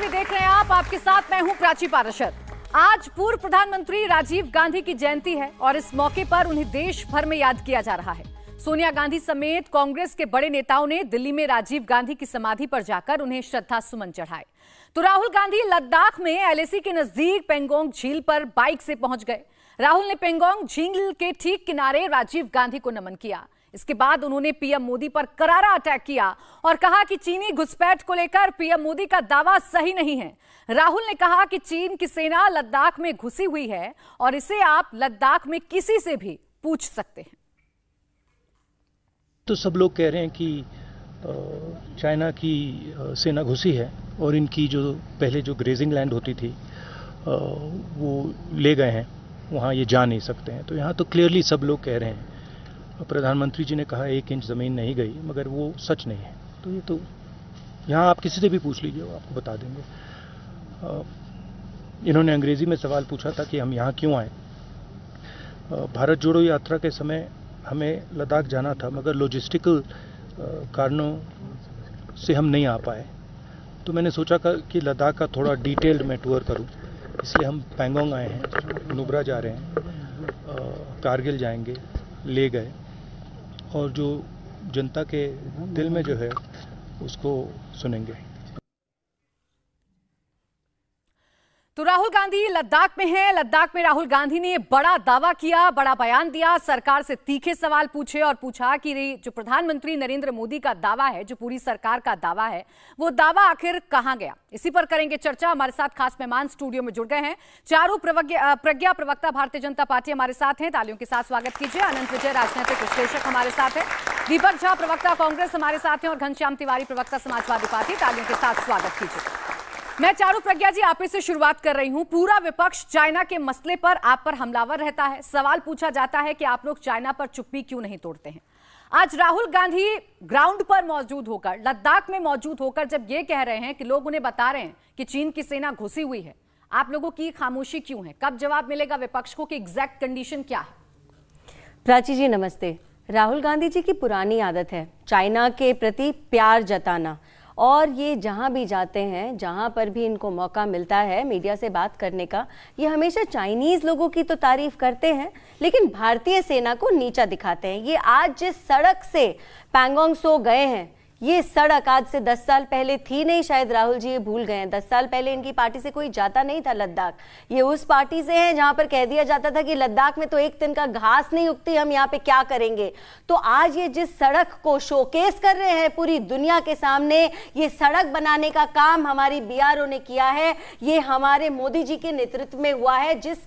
TV देख रहे हैं आप आपके साथ मैं हूं प्राची पारशर आज पूर्व प्रधानमंत्री राजीव गांधी की जयंती है और इस मौके पर उन्हें देश भर में याद किया जा रहा है सोनिया गांधी समेत कांग्रेस के बड़े नेताओं ने दिल्ली में राजीव गांधी की समाधि पर जाकर उन्हें श्रद्धा सुमन चढ़ाए तो राहुल गांधी लद्दाख में एलएसी के नजदीक पेंगोंग झील पर बाइक से पहुंच गए राहुल ने पेंगोंग झील के ठीक किनारे राजीव गांधी को नमन किया इसके बाद उन्होंने पीएम मोदी पर करारा अटैक किया और कहा कि चीनी घुसपैठ को लेकर पीएम मोदी का दावा सही नहीं है राहुल ने कहा कि चीन की सेना लद्दाख में घुसी हुई है और इसे आप लद्दाख में किसी से भी पूछ सकते हैं तो सब लोग कह रहे हैं कि चाइना की सेना घुसी है और इनकी जो पहले जो ग्रेजिंग लैंड होती थी वो ले गए हैं वहाँ ये जा नहीं सकते हैं तो यहाँ तो क्लियरली सब लोग कह रहे हैं प्रधानमंत्री जी ने कहा एक इंच ज़मीन नहीं गई मगर वो सच नहीं है तो ये तो यहाँ आप किसी से भी पूछ लीजिए आपको बता देंगे इन्होंने अंग्रेज़ी में सवाल पूछा था कि हम यहाँ क्यों आए भारत जोड़ो यात्रा के समय हमें लद्दाख जाना था मगर लॉजिस्टिकल कारणों से हम नहीं आ पाए तो मैंने सोचा कि लद्दाख का थोड़ा डिटेल्ड मैं टूर करूं इसलिए हम पैंगोंग आए हैं नुब्रा जा रहे हैं कारगिल जाएंगे ले गए और जो जनता के दिल में जो है उसको सुनेंगे तो राहुल गांधी लद्दाख में हैं लद्दाख में राहुल गांधी ने बड़ा दावा किया बड़ा बयान दिया सरकार से तीखे सवाल पूछे और पूछा कि जो प्रधानमंत्री नरेंद्र मोदी का दावा है जो पूरी सरकार का दावा है वो दावा आखिर कहां गया इसी पर करेंगे चर्चा हमारे साथ खास मेहमान स्टूडियो में जुड़ गए हैं चारों प्रज्ञा प्रवक्ता भारतीय जनता पार्टी हमारे साथ हैं तालियों के साथ स्वागत कीजिए अनंत विजय राजनीतिक विश्लेषक हमारे साथ है दीपक झा प्रवक्ता कांग्रेस हमारे साथ हैं और घनश्याम तिवारी प्रवक्ता समाजवादी पार्टी तालियों के साथ स्वागत कीजिए मैं चारू प्रज्ञा जी आप से शुरुआत कर रही हूं पूरा विपक्ष चाइना के मसले पर आप पर हमलावर रहता है सवाल पूछा जाता है कि आप लोग चाइना पर चुप्पी क्यों नहीं तोड़ते हैं आज राहुल गांधी ग्राउंड पर मौजूद होकर लद्दाख में मौजूद होकर जब ये कह रहे हैं कि लोग उन्हें बता रहे हैं कि चीन की सेना घुसी हुई है आप लोगों की खामोशी क्यों है कब जवाब मिलेगा विपक्ष को कि एग्जैक्ट कंडीशन क्या है प्राची जी नमस्ते राहुल गांधी जी की पुरानी आदत है चाइना के प्रति प्यार जताना और ये जहाँ भी जाते हैं जहाँ पर भी इनको मौका मिलता है मीडिया से बात करने का ये हमेशा चाइनीज़ लोगों की तो तारीफ करते हैं लेकिन भारतीय सेना को नीचा दिखाते हैं ये आज जिस सड़क से पैंगोंग सो गए हैं ये सड़क आज से 10 साल पहले थी नहीं शायद राहुल जी ये भूल गए हैं 10 साल पहले इनकी पार्टी से कोई जाता नहीं था लद्दाख ये उस पार्टी से हैं जहां पर कह दिया जाता था कि लद्दाख में तो एक दिन का घास नहीं उगती हम यहाँ पे क्या करेंगे तो आज ये जिस सड़क को शोकेस कर रहे हैं पूरी दुनिया के सामने ये सड़क बनाने का काम हमारी बी ने किया है ये हमारे मोदी जी के नेतृत्व में हुआ है जिस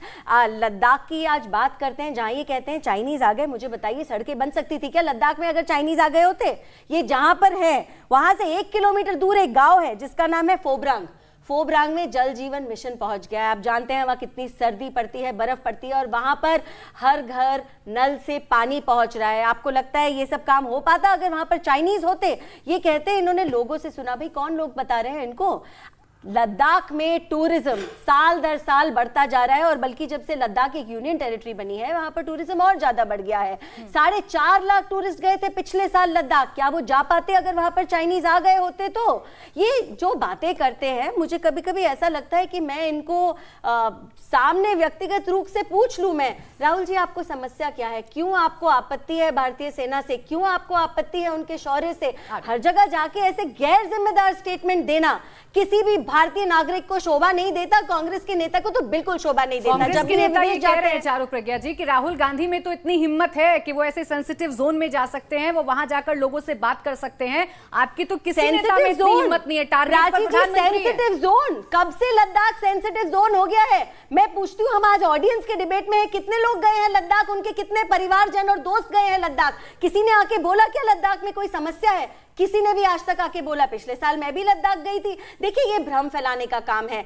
लद्दाख की आज बात करते हैं जहां ये कहते हैं चाइनीज आ गए मुझे बताइए सड़कें बन सकती थी क्या लद्दाख में अगर चाइनीज आ गए होते ये जहां पर है वहां से एक किलोमीटर दूर एक गांव है जिसका नाम है फोबरांग फोबरांग में जल जीवन मिशन पहुंच गया है आप जानते हैं वहां कितनी सर्दी पड़ती है बर्फ पड़ती है और वहां पर हर घर नल से पानी पहुंच रहा है आपको लगता है ये सब काम हो पाता अगर वहां पर चाइनीज होते ये कहते हैं इन्होंने लोगों से सुना भाई कौन लोग बता रहे हैं इनको लद्दाख में टूरिज्म साल दर साल बढ़ता जा रहा है और बल्कि जब से लद्दाख एक यूनियन टेरिटरी बनी है वहां पर टूरिज्म और ज्यादा बढ़ गया है हम्म। साढ़े चार लाख टूरिस्ट गए थे पिछले साल लद्दाख क्या वो जा पाते अगर वहां पर चाइनीज आ गए होते तो ये जो बातें करते हैं मुझे कभी कभी ऐसा लगता है कि मैं इनको आ, सामने व्यक्तिगत रूप से पूछ लू मैं राहुल जी आपको समस्या क्या है क्यों आपको आपत्ति है भारतीय सेना से क्यों आपको आपत्ति है उनके शौर्य से हाँ। हर जगह जाके ऐसे गैर जिम्मेदार स्टेटमेंट देना किसी भी भारतीय नागरिक को शोभा नहीं देता कांग्रेस के नेता को तो बिल्कुल शोभा नहीं देता जब के नेता ये कह रहे हैं चारू प्रज्ञा जी कि राहुल गांधी में तो इतनी हिम्मत है कि वो ऐसे सेंसिटिव जोन में जा सकते हैं वो वहां जाकर लोगों से बात कर सकते हैं आपकी तो किसी नेता में इतनी हिम्मत नहीं है टारगेट सेंसिटिव जोन कब से लद्दाख सेंसिटिव जोन हो गया है मैं पूछती हूँ हम आज ऑडियंस के डिबेट में है कितने लोग गए हैं लद्दाख उनके कितने परिवारजन और दोस्त गए हैं लद्दाख किसी ने आके बोला क्या लद्दाख में कोई समस्या है किसी ने भी आज तक आके बोला पिछले साल मैं भी लद्दाख गई थी देखिए ये भ्रम फैलाने का काम है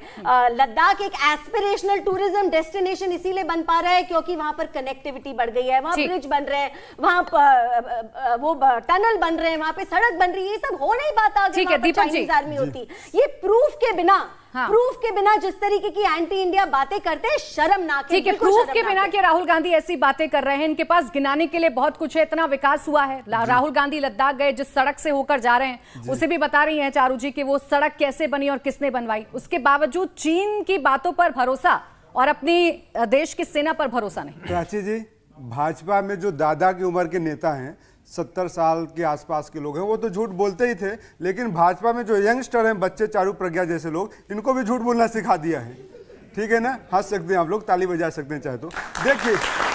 लद्दाख एक एस्पिरेशनल टूरिज्म डेस्टिनेशन इसीलिए बन पा रहा है क्योंकि वहां पर कनेक्टिविटी बढ़ गई है वहां ब्रिज बन रहे हैं वहां वो टनल बन रहे हैं वहां पे सड़क बन रही है ये सब हो नहीं पाता आर्मी होती ये प्रूफ के बिना हाँ। प्रूफ के बिना जिस तरीके की एंटी इंडिया बातें करते हैं शर्म ना ठीक है प्रूफ के बिना के राहुल गांधी ऐसी बातें कर रहे हैं इनके पास गिनाने के लिए बहुत कुछ है इतना विकास हुआ है राहुल गांधी लद्दाख गए जिस सड़क से होकर जा रहे हैं उसे भी बता रही हैं चारू जी की वो सड़क कैसे बनी और किसने बनवाई उसके बावजूद चीन की बातों पर भरोसा और अपनी देश की सेना पर भरोसा नहीं प्राची जी भाजपा में जो दादा की उम्र के नेता हैं सत्तर साल के आसपास के लोग हैं वो तो झूठ बोलते ही थे लेकिन भाजपा में जो यंगस्टर हैं बच्चे चारू प्रज्ञा जैसे लोग इनको भी झूठ बोलना सिखा दिया है ठीक है ना हंस सकते हैं आप लोग ताली बजा सकते हैं चाहे तो देखिए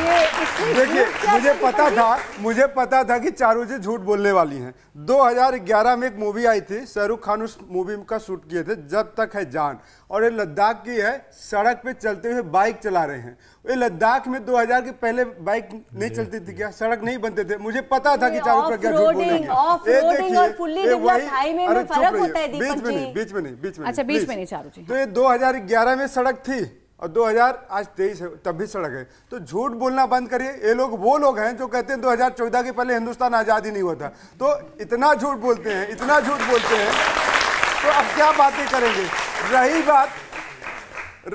देखिए मुझे पता था मुझे पता था कि चारू जी झूठ बोलने वाली हैं 2011 में एक मूवी आई थी शाहरुख खान उस मूवी का शूट किए थे जब तक है जान और ये लद्दाख की है सड़क पे चलते हुए बाइक चला रहे हैं ये लद्दाख में 2000 के पहले बाइक नहीं चलती थी क्या सड़क नहीं बनते थे मुझे पता था कि चारों प्रज्ञा झूठ बोल रही देखिए वही अरे बीच में नहीं बीच में नहीं बीच में अच्छा बीच में तो ये में सड़क थी और 2000 आज तेईस है तब भी सड़क है तो झूठ बोलना बंद करिए ये लोग वो लोग हैं जो कहते हैं 2014 के पहले हिंदुस्तान आज़ाद ही नहीं हुआ था तो इतना झूठ बोलते हैं इतना झूठ बोलते हैं तो अब क्या बातें करेंगे रही बात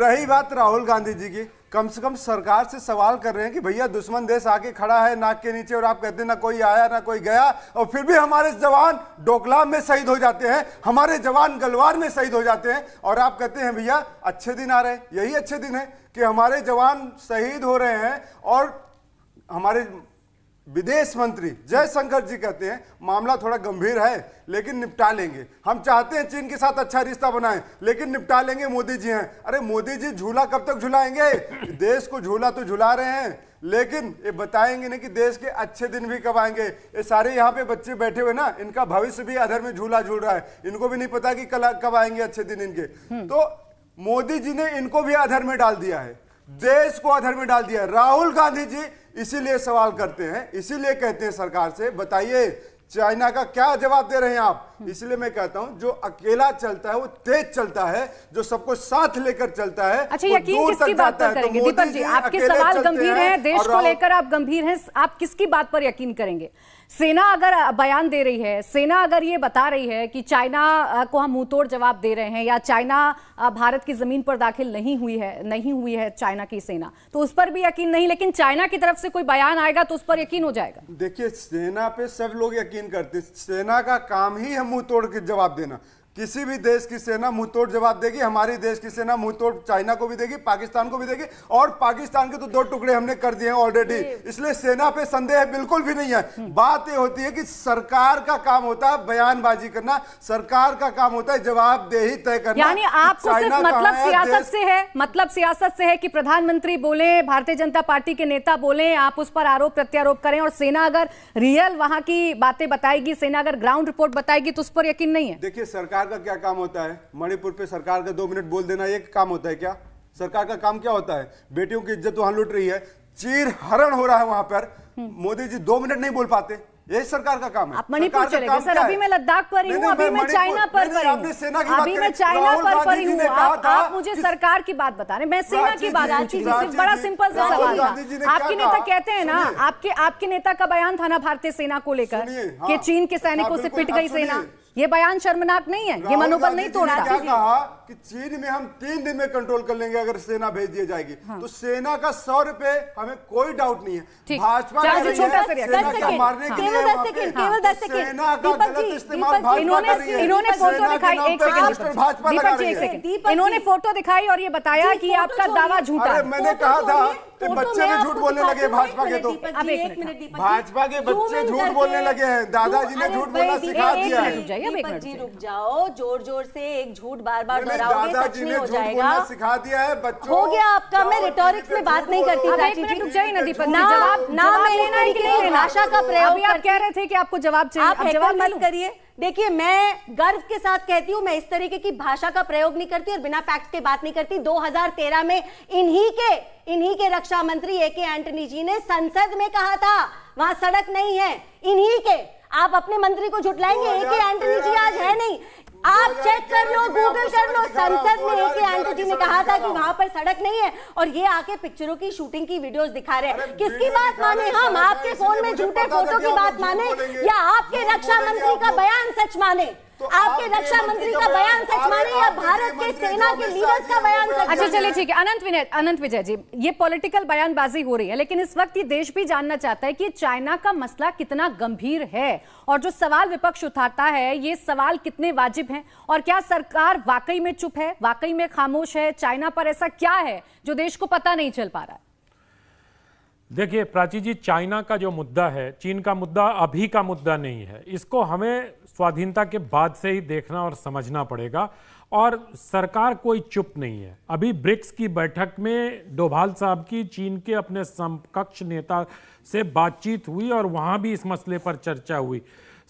रही बात राहुल गांधी जी की कम से कम सरकार से सवाल कर रहे हैं कि भैया दुश्मन देश आके खड़ा है नाक के नीचे और आप कहते हैं ना कोई आया ना कोई गया और फिर भी हमारे जवान डोकला में शहीद हो जाते हैं हमारे जवान गलवार में शहीद हो जाते हैं और आप कहते हैं भैया अच्छे दिन आ रहे हैं यही अच्छे दिन है कि हमारे जवान शहीद हो रहे हैं और हमारे विदेश मंत्री जयशंकर जी कहते हैं मामला थोड़ा गंभीर है लेकिन निपटा लेंगे हम चाहते हैं चीन के साथ अच्छा रिश्ता बनाएं लेकिन निपटा लेंगे मोदी जी हैं अरे मोदी जी झूला कब तक झुलाएंगे देश को झूला तो झुला रहे हैं लेकिन ये बताएंगे नहीं कि देश के अच्छे दिन भी कब आएंगे ये सारे यहाँ पे बच्चे बैठे हुए ना इनका भविष्य भी अधर में झूला झूल रहा है इनको भी नहीं पता कि कल कब आएंगे अच्छे दिन इनके हम्म। तो मोदी जी ने इनको भी अधर में डाल दिया है देश को अधर में डाल दिया राहुल गांधी जी इसीलिए सवाल करते हैं इसीलिए कहते हैं सरकार से बताइए चाइना का क्या जवाब दे रहे हैं आप इसलिए मैं कहता हूं जो अकेला चलता है वो तेज चलता है जो सबको साथ लेकर चलता है अच्छा यकीन किसकी बात पर तो करेंगे तो दीपक जी आपके सवाल गंभीर हैं देश को लेकर आप गंभीर हैं आप किसकी बात पर यकीन करेंगे सेना अगर बयान दे रही है सेना अगर ये बता रही है कि चाइना को हम तोड़ जवाब दे रहे हैं या चाइना भारत की जमीन पर दाखिल नहीं हुई है नहीं हुई है चाइना की सेना तो उस पर भी यकीन नहीं लेकिन चाइना की तरफ से कोई बयान आएगा तो उस पर यकीन हो जाएगा देखिए सेना पे सब लोग यकीन करते सेना का काम ही है मुंह तोड़ के जवाब देना किसी भी देश की सेना मुंहतोड़ जवाब देगी हमारी देश की सेना मुंहतोड़ चाइना को भी देगी पाकिस्तान को भी देगी और पाकिस्तान के तो दो टुकड़े हमने कर दिए हैं ऑलरेडी इसलिए सेना पे संदेह बिल्कुल भी नहीं है बात यह होती है कि सरकार का काम होता है बयानबाजी करना सरकार का काम होता है जवाबदेही तय करना यानी आपको सिर्फ मतलब सियासत से है मतलब सियासत से है कि प्रधानमंत्री बोले भारतीय जनता पार्टी के नेता बोले आप उस पर आरोप प्रत्यारोप करें और सेना अगर रियल वहां की बातें बताएगी सेना अगर ग्राउंड रिपोर्ट बताएगी तो उस पर यकीन नहीं है देखिए सरकार सरकार का क्या काम होता है मणिपुर पे सरकार का दो मिनट बोल देना एक काम होता है क्या सरकार का काम क्या होता है बेटियों की इज्जत वहां लुट रही है चीर हरण हो रहा है वहां पर हम्म। मोदी जी दो मिनट नहीं बोल पाते ये सरकार का काम है आप मणिपुर चले गए सर अभी मैं लद्दाख पर ही हूँ अभी मैं चाइना पर पर हूँ अभी मैं चाइना पर पर ही हूँ आप मुझे सरकार की बात बता रहे मैं सेना की बात बड़ा सिंपल सा सवाल था आपके नेता कहते हैं ना आपके आपके नेता का बयान था ना भारतीय सेना को लेकर कि हाँ। चीन के तो सैनिकों से पिट गई हाँ, सेना ये बयान शर्मनाक नहीं है ये मनोबल नहीं तोड़ता क्या कहा कि चीन में हम तीन दिन में कंट्रोल कर लेंगे अगर सेना भेज दी जाएगी हाँ। तो सेना का सौ रुपए हमें कोई डाउट नहीं है भाजपा इन्होंने फोटो दिखाई और ये बताया की आपका तो दावा झूठा मैंने कहा तो था तो बच्चे भी झूठ बोलने लगे भाजपा के तो भाजपा के बच्चे झूठ बोलने लगे हैं दादाजी ने झूठ बोलना सिखा दिया है रुक जाओ जोर जोर से एक झूठ बार बार दादाजी ने झूठ बोलना सिखा दिया है बच्चों हो गया आपका मैं रिटोरिक्स में बात नहीं करती रुक जाइए ना दीपक जवाब ना भाषा का प्रयोग आप कह रहे थे की आपको जवाब चाहिए आप जवाब मत करिए देखिए मैं गर्व के साथ कहती हूँ मैं इस तरीके की भाषा का प्रयोग नहीं करती और बिना फैक्ट के बात नहीं करती 2013 में इन्हीं के इन्हीं के रक्षा मंत्री ए के एंटनी जी ने संसद में कहा था वहां सड़क नहीं है इन्हीं के आप अपने मंत्री को झुटलाएंगे ए के एंटनी जी आज है नहीं आप चेक कर लो गूगल कर लो संसद में ए एंटोजी ने कहा था कि वहां पर सड़क नहीं है और ये आके पिक्चरों की शूटिंग की वीडियोस दिखा रहे हैं किसकी बात माने हम आपके फोन में झूठे फोटो की बात माने या आपके रक्षा मंत्री का बयान सच माने तो आपके रक्षा मंत्री का तो बयान सच माने या भारत के सेना तो के लीडर्स का बयान सच अच्छा चलिए ठीक है अनंत विनय अनंत विजय जी ये पॉलिटिकल बयानबाजी हो रही है लेकिन इस वक्त ये देश भी जानना चाहता है कि चाइना का मसला कितना गंभीर है और जो सवाल विपक्ष उठाता है ये सवाल कितने वाजिब हैं और क्या सरकार वाकई में चुप है वाकई में खामोश है चाइना पर ऐसा क्या है जो देश को पता नहीं चल पा रहा है देखिए प्राची जी चाइना का जो मुद्दा है चीन का मुद्दा अभी का मुद्दा नहीं है इसको हमें स्वाधीनता के बाद से ही देखना और समझना पड़ेगा और सरकार कोई चुप नहीं है अभी ब्रिक्स की बैठक में डोभाल साहब की चीन के अपने समकक्ष नेता से बातचीत हुई और वहाँ भी इस मसले पर चर्चा हुई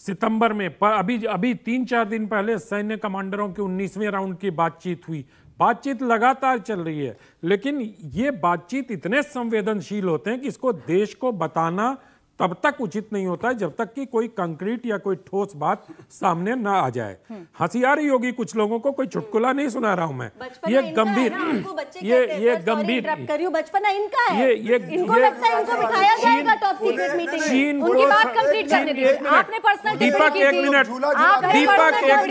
सितंबर में पर अभी अभी तीन चार दिन पहले सैन्य कमांडरों की उन्नीसवें राउंड की बातचीत हुई बातचीत लगातार चल रही है लेकिन ये बातचीत इतने संवेदनशील होते हैं कि इसको देश को बताना तब तक उचित नहीं होता है जब तक कि कोई कंक्रीट या कोई ठोस बात सामने ना आ जाए हंसी आ रही होगी कुछ लोगों को कोई चुटकुला नहीं सुना रहा हूं मैं ये गंभीर ये ये गंभीर दीपक एक मिनट दीपक एक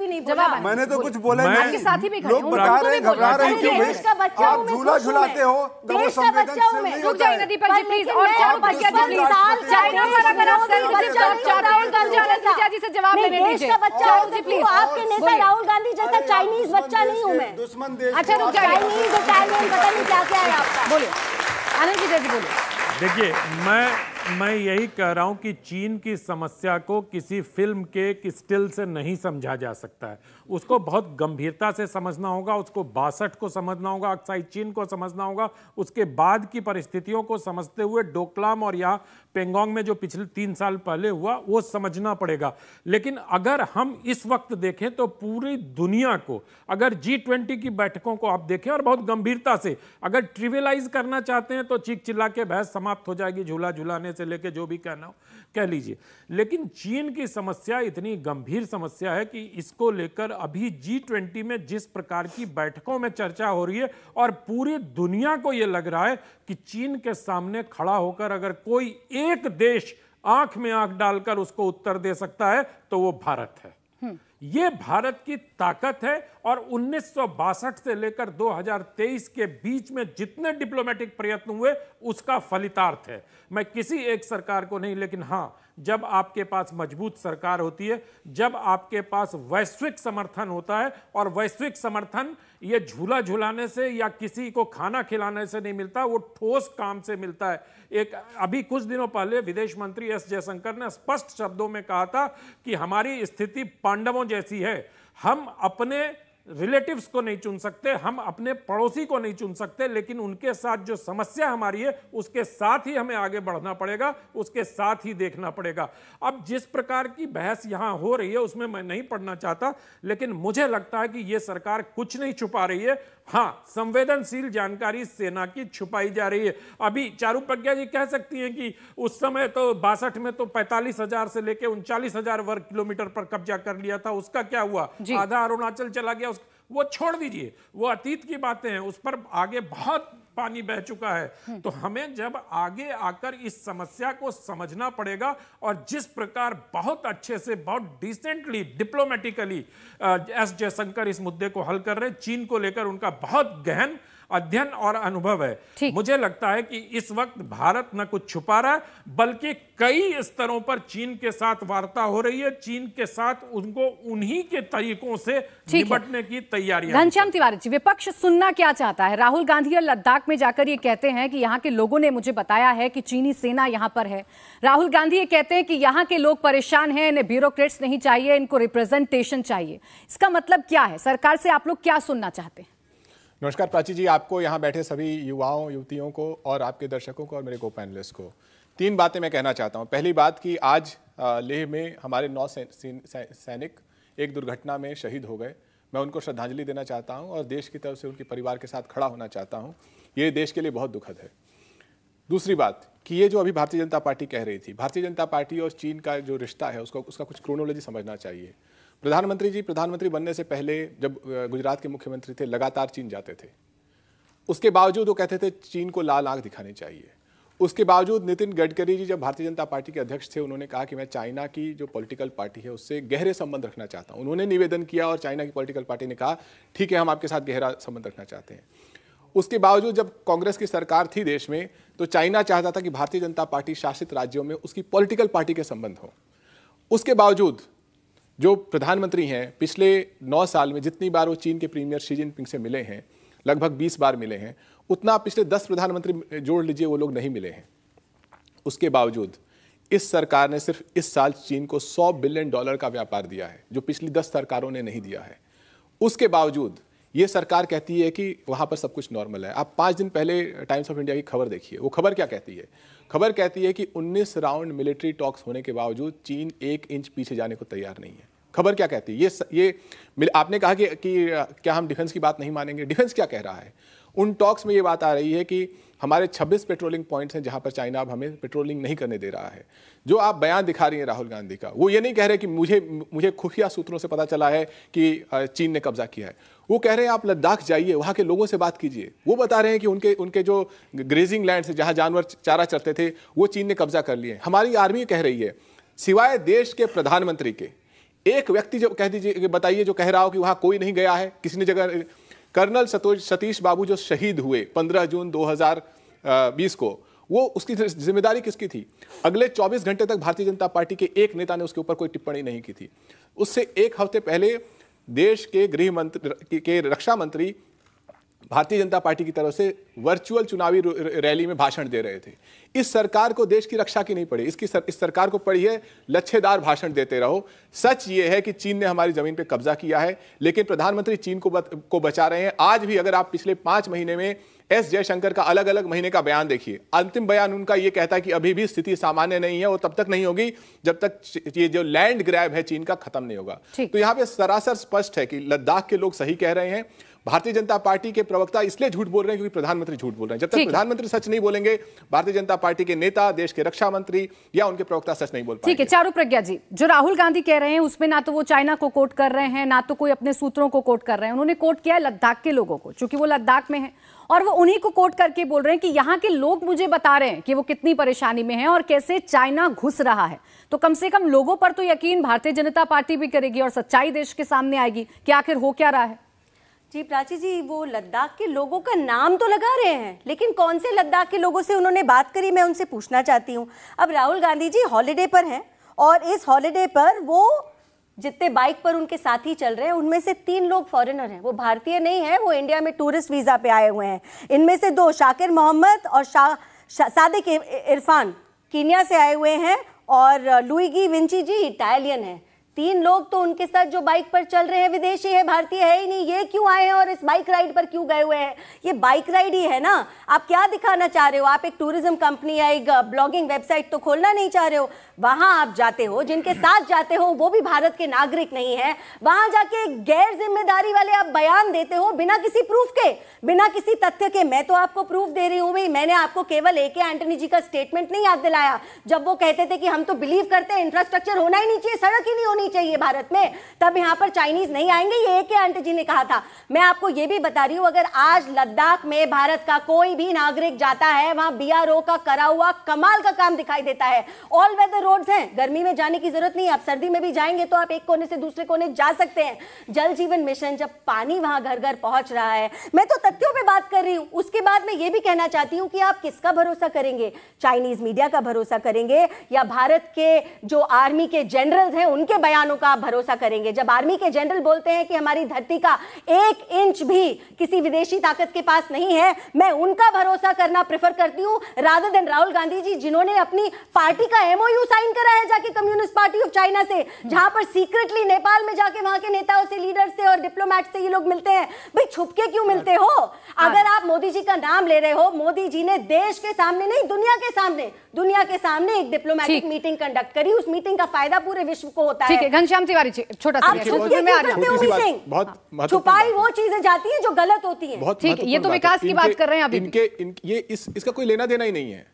मिनट तो मैंने तो कुछ बोला साथी भी झूला झुलाते हो राहुल गांधी जैसा चाइनीज बच्चा नहीं दुश्मन चाइनीज अच्छा, क्या बोलिए देखिए मैं मैं यही कह रहा हूं कि चीन की समस्या को किसी फिल्म के स्टिल से नहीं समझा जा सकता है उसको बहुत गंभीरता से समझना होगा उसको बासठ को समझना होगा अक्साई चीन को समझना होगा उसके बाद की परिस्थितियों को समझते हुए डोकलाम और यहाँ पेंगोंग में जो पिछले तीन साल पहले हुआ वो समझना पड़ेगा लेकिन अगर हम इस वक्त देखें तो पूरी दुनिया को अगर जी ट्वेंटी की बैठकों को आप देखें और बहुत गंभीरता से अगर ट्रिविलाइज करना चाहते हैं तो चीख चिल्ला के बहस समाप्त हो जाएगी झूला झुलाने से लेके जो भी कहना हो कह लीजिए लेकिन चीन की समस्या इतनी गंभीर समस्या है कि इसको लेकर अभी जी ट्वेंटी में जिस प्रकार की बैठकों में चर्चा हो रही है और पूरी दुनिया को यह लग रहा है कि चीन के सामने खड़ा होकर अगर कोई एक देश आंख में आंख डालकर उसको उत्तर दे सकता है तो वो भारत है ये भारत की ताकत है और उन्नीस से लेकर 2023 के बीच में जितने डिप्लोमेटिक प्रयत्न हुए उसका फलितार्थ है मैं किसी एक सरकार को नहीं लेकिन हाँ जब आपके पास मजबूत सरकार होती है जब आपके पास वैश्विक समर्थन होता है और वैश्विक समर्थन ये झूला झुलाने से या किसी को खाना खिलाने से नहीं मिलता वो ठोस काम से मिलता है एक अभी कुछ दिनों पहले विदेश मंत्री एस जयशंकर ने स्पष्ट शब्दों में कहा था कि हमारी स्थिति पांडवों जैसी है हम अपने रिलेटिव्स को नहीं चुन सकते हम अपने पड़ोसी को नहीं चुन सकते लेकिन उनके साथ जो समस्या हमारी है उसके साथ ही हमें आगे बढ़ना पड़ेगा उसके साथ ही देखना पड़ेगा अब जिस प्रकार की बहस यहाँ हो रही है उसमें मैं नहीं पढ़ना चाहता लेकिन मुझे लगता है कि ये सरकार कुछ नहीं छुपा रही है हाँ संवेदनशील जानकारी सेना की छुपाई जा रही है अभी चारू प्रज्ञा जी कह सकती हैं कि उस समय तो बासठ में तो पैंतालीस हजार से लेकर उनचालीस हजार वर्ग किलोमीटर पर कब्जा कर लिया था उसका क्या हुआ आधा अरुणाचल चला गया उस... वो छोड़ दीजिए वो अतीत की बातें हैं उस पर आगे बहुत पानी बह चुका है हम्म। तो हमें जब आगे आकर इस समस्या को समझना पड़ेगा और जिस प्रकार बहुत अच्छे से बहुत डिसेंटली डिप्लोमेटिकली एस जयशंकर इस मुद्दे को हल कर रहे चीन को लेकर उनका बहुत गहन अध्ययन और अनुभव है मुझे लगता है कि इस वक्त भारत न कुछ छुपा रहा है बल्कि कई स्तरों पर चीन के साथ वार्ता हो रही है चीन के साथ उनको उन्हीं के तरीकों से निपटने की तैयारी घनश्याम तिवारी जी विपक्ष सुनना क्या चाहता है राहुल गांधी लद्दाख में जाकर ये कहते हैं कि यहाँ के लोगों ने मुझे बताया है कि चीनी सेना यहाँ पर है राहुल गांधी ये कहते हैं कि यहाँ के लोग परेशान है इन्हें ब्यूरोक्रेट्स नहीं चाहिए इनको रिप्रेजेंटेशन चाहिए इसका मतलब क्या है सरकार से आप लोग क्या सुनना चाहते हैं नमस्कार प्राची जी आपको यहाँ बैठे सभी युवाओं युवतियों को और आपके दर्शकों को और मेरे को पैनलिस्ट को तीन बातें मैं कहना चाहता हूँ पहली बात कि आज लेह में हमारे नौ सैनिक एक दुर्घटना में शहीद हो गए मैं उनको श्रद्धांजलि देना चाहता हूँ और देश की तरफ से उनके परिवार के साथ खड़ा होना चाहता हूँ ये देश के लिए बहुत दुखद है दूसरी बात कि ये जो अभी भारतीय जनता पार्टी कह रही थी भारतीय जनता पार्टी और चीन का जो रिश्ता है उसको उसका कुछ क्रोनोलॉजी समझना चाहिए प्रधानमंत्री जी प्रधानमंत्री बनने से पहले जब गुजरात के मुख्यमंत्री थे लगातार चीन जाते थे उसके बावजूद वो कहते थे चीन को लाल आंख दिखानी चाहिए उसके बावजूद नितिन गडकरी जी जब भारतीय जनता पार्टी के अध्यक्ष थे उन्होंने कहा कि मैं चाइना की जो पॉलिटिकल पार्टी है उससे गहरे संबंध रखना चाहता हूँ उन्होंने निवेदन किया और चाइना की पॉलिटिकल पार्टी ने कहा ठीक है हम आपके साथ गहरा संबंध रखना चाहते हैं उसके बावजूद जब कांग्रेस की सरकार थी देश में तो चाइना चाहता था कि भारतीय जनता पार्टी शासित राज्यों में उसकी पॉलिटिकल पार्टी के संबंध हों उसके बावजूद जो प्रधानमंत्री हैं पिछले नौ साल में जितनी बार वो चीन के प्रीमियर शी जिनपिंग से मिले हैं लगभग बीस बार मिले हैं उतना पिछले दस प्रधानमंत्री जोड़ लीजिए वो लोग नहीं मिले हैं उसके बावजूद इस सरकार ने सिर्फ इस साल चीन को 100 बिलियन डॉलर का व्यापार दिया है जो पिछली दस सरकारों ने नहीं दिया है उसके बावजूद ये सरकार कहती है कि वहाँ पर सब कुछ नॉर्मल है आप पाँच दिन पहले टाइम्स ऑफ इंडिया की खबर देखिए वो खबर क्या कहती है खबर कहती है कि 19 राउंड मिलिट्री टॉक्स होने के बावजूद चीन एक इंच पीछे जाने को तैयार नहीं है खबर क्या कहती है ये ये आपने कहा कि, कि क्या हम डिफेंस की बात नहीं मानेंगे डिफेंस क्या कह रहा है उन टॉक्स में ये बात आ रही है कि हमारे 26 पेट्रोलिंग पॉइंट्स हैं जहां पर चाइना अब हमें पेट्रोलिंग नहीं करने दे रहा है जो आप बयान दिखा रही हैं राहुल गांधी का वो ये नहीं कह रहे कि मुझे मुझे खुफिया सूत्रों से पता चला है कि चीन ने कब्जा किया है वो कह रहे हैं आप लद्दाख जाइए वहाँ के लोगों से बात कीजिए वो बता रहे हैं कि उनके उनके जो ग्रेजिंग लैंड है जहाँ जानवर चारा चरते थे वो चीन ने कब्जा कर लिए हमारी आर्मी कह रही है सिवाय देश के प्रधानमंत्री के एक व्यक्ति जो कह दीजिए बताइए जो कह रहा हो कि वहाँ कोई नहीं गया है किसी ने जगह कर्नल सतीश बाबू जो शहीद हुए 15 जून 2020 को वो उसकी जिम्मेदारी किसकी थी अगले 24 घंटे तक भारतीय जनता पार्टी के एक नेता ने उसके ऊपर कोई टिप्पणी नहीं की थी उससे एक हफ्ते पहले देश के गृह मंत्री के रक्षा मंत्री भारतीय जनता पार्टी की तरफ से वर्चुअल चुनावी रैली में भाषण दे रहे थे इस सरकार को देश की रक्षा की नहीं पड़ी इसकी सर, इस सरकार को पड़ी है लच्छेदार भाषण देते रहो सच ये है कि चीन ने हमारी ज़मीन पर कब्जा किया है लेकिन प्रधानमंत्री चीन को बत, को बचा रहे हैं आज भी अगर आप पिछले पांच महीने में एस जयशंकर का अलग अलग महीने का बयान देखिए अंतिम बयान उनका यह कहता है कि अभी भी स्थिति सामान्य नहीं है और तब तक नहीं होगी जब तक ये जो लैंड ग्रैब है चीन का खत्म नहीं होगा तो यहां पे सरासर स्पष्ट है कि लद्दाख के लोग सही कह रहे हैं भारतीय जनता पार्टी के प्रवक्ता इसलिए झूठ बोल रहे हैं क्योंकि प्रधानमंत्री झूठ बोल रहे हैं जब तक प्रधानमंत्री सच नहीं बोलेंगे भारतीय जनता पार्टी के नेता देश के रक्षा मंत्री या उनके प्रवक्ता सच नहीं बोल ठीक है चारू प्रज्ञा जी जो राहुल गांधी कह रहे हैं उसमें ना तो वो चाइना को कोट कर रहे हैं ना तो कोई अपने सूत्रों को कोट कर रहे हैं उन्होंने कोट किया है लद्दाख के लोगों को चूंकि वो लद्दाख में है और वो उन्हीं को कोट करके बोल रहे हैं कि यहाँ के लोग मुझे बता रहे हैं कि वो कितनी परेशानी में है और कैसे चाइना घुस रहा है तो कम से कम लोगों पर तो यकीन भारतीय जनता पार्टी भी करेगी और सच्चाई देश के सामने आएगी कि आखिर हो क्या रहा है जी प्राची जी वो लद्दाख के लोगों का नाम तो लगा रहे हैं लेकिन कौन से लद्दाख के लोगों से उन्होंने बात करी मैं उनसे पूछना चाहती हूँ अब राहुल गांधी जी हॉलीडे पर हैं और इस हॉलीडे पर वो जितने बाइक पर उनके साथी चल रहे हैं उनमें से तीन लोग फॉरेनर हैं वो भारतीय नहीं हैं वो इंडिया में टूरिस्ट वीज़ा पे आए हुए हैं इनमें से दो शाकिर मोहम्मद और शाह सादिक इरफान कीनिया से आए हुए हैं और लुईगी विंची जी इटालियन हैं तीन लोग तो उनके साथ जो बाइक पर चल रहे हैं विदेशी है भारतीय है ही नहीं ये क्यों आए हैं और इस बाइक राइड पर क्यों गए हुए हैं ये बाइक राइड ही है ना आप क्या दिखाना चाह रहे हो आप एक टूरिज्म कंपनी या एक ब्लॉगिंग वेबसाइट तो खोलना नहीं चाह रहे हो वहां आप जाते हो जिनके साथ जाते हो वो भी भारत के नागरिक नहीं है वहां जाके गैर जिम्मेदारी वाले आप बयान देते हो बिना किसी प्रूफ के बिना किसी तथ्य के मैं तो आपको प्रूफ दे रही हूँ भाई मैंने आपको केवल ए के एंटनी जी का स्टेटमेंट नहीं याद दिलाया जब वो कहते थे कि हम तो बिलीव करते हैं इंफ्रास्ट्रक्चर होना ही नहीं चाहिए सड़क ही नहीं होनी होनी चाहिए भारत में तब यहाँ पर चाइनीज नहीं आएंगे ये ए के आंटी जी ने कहा था मैं आपको ये भी बता रही हूँ अगर आज लद्दाख में भारत का कोई भी नागरिक जाता है वहां बी का करा हुआ कमाल का काम दिखाई देता है ऑल वेदर रोड है गर्मी में जाने की जरूरत नहीं आप सर्दी में भी जाएंगे तो आप एक कोने से दूसरे कोने जा सकते हैं जल जीवन मिशन जब पानी वहां घर घर पहुंच रहा है मैं तो तथ्यों पर बात कर रही हूँ उसके बाद में ये भी कहना चाहती हूँ कि आप किसका भरोसा करेंगे चाइनीज मीडिया का भरोसा करेंगे या भारत के जो आर्मी के जनरल्स हैं उनके बयान बयानों का भरोसा करेंगे जब आर्मी के जनरल बोलते हैं कि हमारी धरती का एक इंच भी किसी विदेशी ताकत के पास नहीं है मैं उनका भरोसा करना प्रेफर करती हूं राधा देन राहुल गांधी जी जिन्होंने अपनी पार्टी का एमओयू साइन करा है जाके कम्युनिस्ट पार्टी ऑफ चाइना से जहां पर सीक्रेटली नेपाल में जाके वहां के नेताओं से लीडर से और डिप्लोमैट से ये लोग मिलते हैं भाई छुपके क्यों मिलते हो हाँ। अगर आप मोदी जी का नाम ले रहे हो मोदी जी ने देश के सामने नहीं दुनिया के सामने दुनिया के सामने एक डिप्लोमेटिक मीटिंग कंडक्ट करी उस मीटिंग का फायदा पूरे विश्व को होता है घनश्याम तिवारी छोटा सा हाँ। छुपाई वो चीजें जाती है जो गलत होती है ठीक ये तो विकास की बात कर रहे हैं अभी ये इसका कोई लेना देना ही नहीं है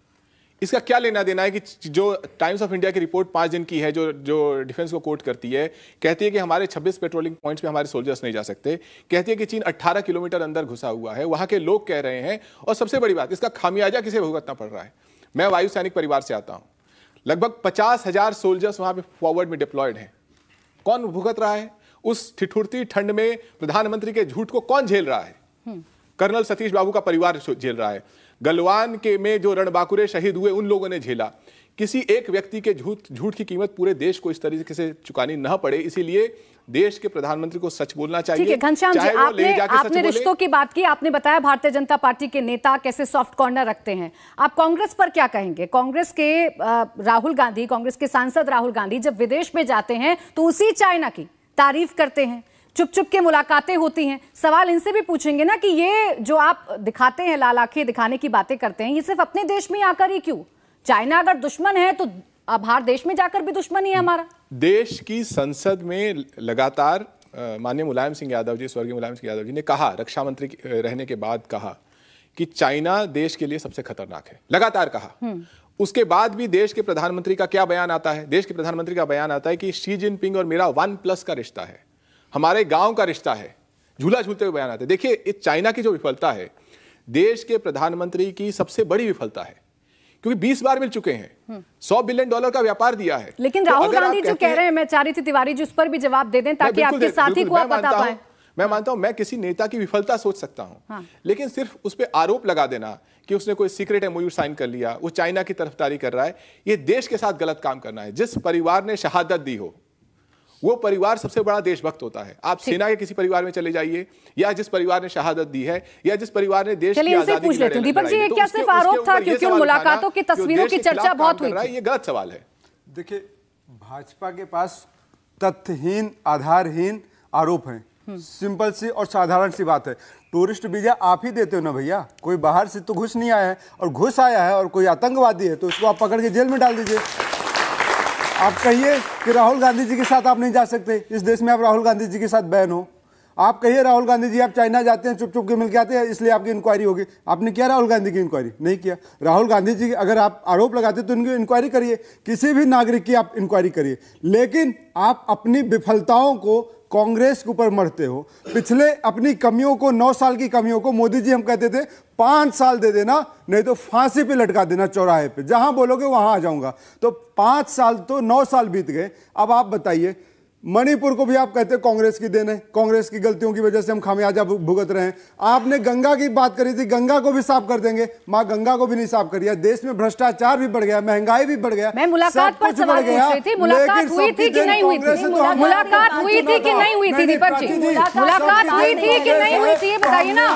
इसका क्या लेना देना है कि जो टाइम्स ऑफ इंडिया की रिपोर्ट पांच दिन की है जो जो डिफेंस को कोट करती है कहती है कि हमारे 26 पेट्रोलिंग पॉइंट्स पे हमारे सोल्जर्स नहीं जा सकते कहती है कि चीन 18 किलोमीटर अंदर घुसा हुआ है वहाँ के लोग कह रहे हैं और सबसे बड़ी बात इसका खामियाजा किसे भुगतना पड़ रहा है मैं वायु सैनिक परिवार से आता हूं लगभग पचास हजार सोल्जर्स वहां पे फॉरवर्ड में डिप्लॉयड हैं कौन भुगत रहा है उस ठिठुरती ठंड में प्रधानमंत्री के झूठ को कौन झेल रहा है हम्म। कर्नल सतीश बाबू का परिवार झेल रहा है गलवान के में जो रणबाकुरे शहीद हुए उन लोगों ने झेला किसी एक व्यक्ति के झूठ झूठ की कीमत पूरे देश को इस तरीके से चुकानी न पड़े इसीलिए देश के प्रधानमंत्री को सच बोलना चाहिए घनश्याम जी आपने आपने रिश्तों की बात की आपने बताया भारतीय जनता पार्टी के नेता कैसे सॉफ्ट कॉर्नर रखते हैं आप कांग्रेस पर क्या कहेंगे कांग्रेस के राहुल गांधी कांग्रेस के सांसद राहुल गांधी जब विदेश में जाते हैं तो उसी चाइना की तारीफ करते हैं चुप चुप के मुलाकातें होती हैं सवाल इनसे भी पूछेंगे ना कि ये जो आप दिखाते हैं लाल आंखें दिखाने की बातें करते हैं ये सिर्फ अपने देश में आकर ही क्यों चाइना अगर दुश्मन है तो अब हर देश में जाकर भी दुश्मनी है हमारा देश की संसद में लगातार माननीय मुलायम सिंह यादव जी स्वर्गीय मुलायम सिंह यादव जी ने कहा रक्षा मंत्री रहने के बाद कहा कि चाइना देश के लिए सबसे खतरनाक है लगातार कहा हम्म। उसके बाद भी देश के प्रधानमंत्री का क्या बयान आता है देश के प्रधानमंत्री का बयान आता है कि शी जिनपिंग और मेरा वन प्लस का रिश्ता है हमारे गांव का रिश्ता है झूला झूलते हुए बयान आते हैं देखिए चाइना की जो विफलता है देश के प्रधानमंत्री की सबसे बड़ी विफलता है क्योंकि 20 बार मिल चुके हैं 100 हम्म। बिलियन डॉलर का व्यापार दिया है लेकिन तो राहुल गांधी जो कह रहे हैं मैं चाह तिवारी जी उस पर भी जवाब दे दें ताकि आपके साथी को आप बता पाए मैं मानता हूं मैं किसी नेता की विफलता सोच सकता हूं हाँ। लेकिन सिर्फ उस पर आरोप लगा देना कि उसने कोई सीक्रेट एमओयू साइन कर लिया वो चाइना की तरफदारी कर रहा है ये देश के साथ गलत काम करना है जिस परिवार ने शहादत दी हो वो परिवार सबसे बड़ा देशभक्त होता है आप सेना के किसी परिवार में चले जाइए या जिस परिवार ने शहादत दी है या जिस परिवार ने देश की आजादी पूछ लेते दीपक जी तो क्या सिर्फ आरोप था क्योंकि उन मुलाकातों की तस्वीरों की चर्चा बहुत हुई ये गलत सवाल है देखिए भाजपा के पास तथ्यहीन आधारहीन आरोप है हम्म। सिंपल सी और साधारण सी बात है टूरिस्ट वीजा आप ही देते हो ना भैया कोई बाहर से तो घुस नहीं आया है और घुस आया है और कोई आतंकवादी है तो उसको आप पकड़ के जेल में डाल दीजिए आप कहिए कि राहुल गांधी जी के साथ आप नहीं जा सकते इस देश में आप राहुल गांधी जी के साथ बैन हो आप कहिए राहुल गांधी जी आप चाइना जाते हैं चुप चुप के मिल के आते हैं इसलिए आपकी इंक्वायरी होगी आपने किया राहुल गांधी की इंक्वायरी नहीं किया राहुल गांधी जी अगर आप आरोप लगाते तो इनकी इंक्वायरी करिए किसी भी नागरिक की आप इंक्वायरी करिए लेकिन आप अपनी विफलताओं को कांग्रेस के ऊपर मरते हो पिछले अपनी कमियों को नौ साल की कमियों को मोदी जी हम कहते थे पांच साल दे देना नहीं तो फांसी पे लटका देना चौराहे पे जहां बोलोगे वहां आ जाऊंगा तो पांच साल तो नौ साल बीत गए अब आप बताइए मणिपुर को भी आप कहते हैं कांग्रेस की देन है कांग्रेस की गलतियों की वजह से हम खामियाजा भुगत रहे हैं आपने गंगा की बात करी थी गंगा को भी साफ कर देंगे माँ गंगा को भी नहीं साफ कर दिया देश में भ्रष्टाचार भी बढ़ गया महंगाई भी बढ़ गया मैं मुलाकात पर सवाल पूछ रही थी मुलाकात हुई थी कि नहीं हुई थी तो मुलाकात हुई थी कि तो नहीं हुई थी दीपक जी मुलाकात हुई थी कि नहीं हुई थी बताइए ना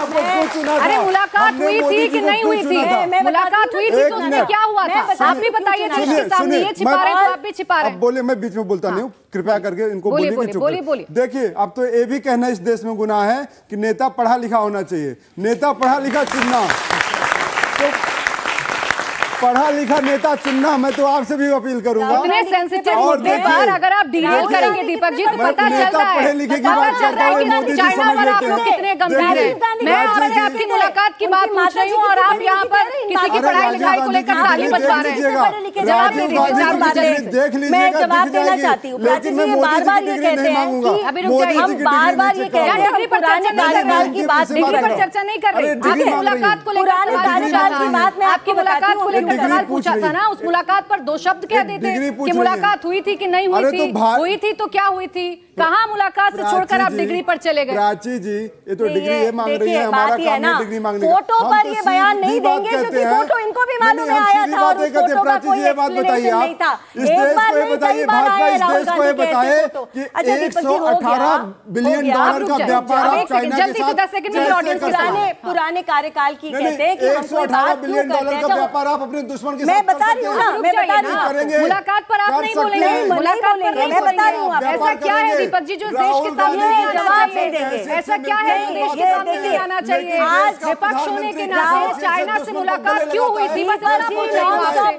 अरे मुलाकात हुई थी कि नहीं हुई थी मुलाकात हुई थी तो क्या हुआ था आप भी बताइए छिपा रहे आप भी छिपा रहे बोले मैं बीच में बोलता नहीं हूँ कृपया करके इनको बोली, बोली, बोली, बोली। देखिए अब तो ये भी कहना इस देश में गुनाह है कि नेता पढ़ा लिखा होना चाहिए नेता पढ़ा लिखा चुनना तो पढ़ा लिखा नेता चुनना मैं तो आपसे भी अपील करूंगा मुद्दे पर अगर आप डील करेंगे दीपक तो जी तो पता चल रहा है कितने गंभीर मैं आपसे आपकी मुलाकात की बात पूछ रही हूँ और आप यहाँ पर किसी की पढ़ाई लिखाई को लेकर ताली बजवा रहे हैं तो जवाब देख लीजिए मैं जवाब देना चाहती हूँ बार बार ये कहते हैं अभी रुक जाइए हम बार बार ये कहते हैं कार्यकाल की बात डिग्री पर चर्चा नहीं कर रही आपकी मुलाकात को लेकर पुराने कार्यकाल की बात में आपकी मुलाकात को लेकर सवाल पूछा था ना उस मुलाकात पर दो शब्द कह देते कि मुलाकात हुई थी कि नहीं हुई थी तो हुई थी तो क्या हुई थी कहाँ मुलाकात से छोड़कर आप डिग्री पर चले गए प्राची जी ये तो डिग्री ये मांग रही है हमारा काम है डिग्री मांगने फोटो पर तो ये बयान नहीं देंगे क्योंकि फोटो इनको भी मालूम है आया था और फोटो का कोई एक्सप्लेनेशन नहीं था एक बार नहीं कई बताइए भारत का इस देश को फोटो अच्छा दीपक जी हो गया बिलियन डॉलर का व्यापार आप चाइना के साथ दस सेकंड में ऑडियंस पुराने पुराने कार्यकाल की कहते हैं कि हम कोई बात क्यों करते हैं अपने दुश्मन की मैं बता रही हूँ ना मैं बता रही हूँ मुलाकात पर आप नहीं बोलेंगे मुलाकात पर नहीं मैं बता रही हूँ ऐसा क्या है दीपक जी जो देश के सामने जवाब दे देंगे ऐसा क्या है जो देश के सामने नहीं आना चाहिए आज विपक्ष होने के नाते चाइना से मुलाकात क्यों हुई थी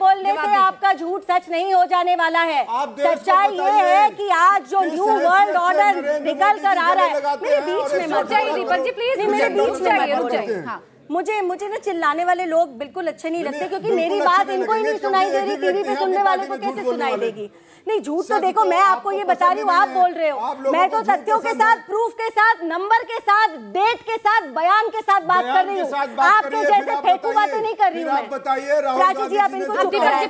बोलने से आपका झूठ सच नहीं हो जाने वाला है सच्चाई ये है की आज जो न्यू वर्ल्ड ऑर्डर निकल कर आ रहा है मेरे बीच में मत जाइए दीपक जी प्लीज मेरे बीच में रुक जाइए मुझे मुझे ना चिल्लाने वाले लोग बिल्कुल अच्छे नहीं लगते क्योंकि मेरी बात इनको ही नहीं सुनाई दे रही टीवी पे सुनने वालों को कैसे सुनाई देगी नहीं झूठ तो देखो मैं आपको ये तो बता रही हूँ आप बोल रहे हो मैं तो तथ्यों के साथ प्रूफ के साथ नंबर के साथ डेट के साथ बयान के साथ बात कर रही हूँ आपके जैसे फेकू बातें नहीं कर रही हूँ राजू जी आप इनको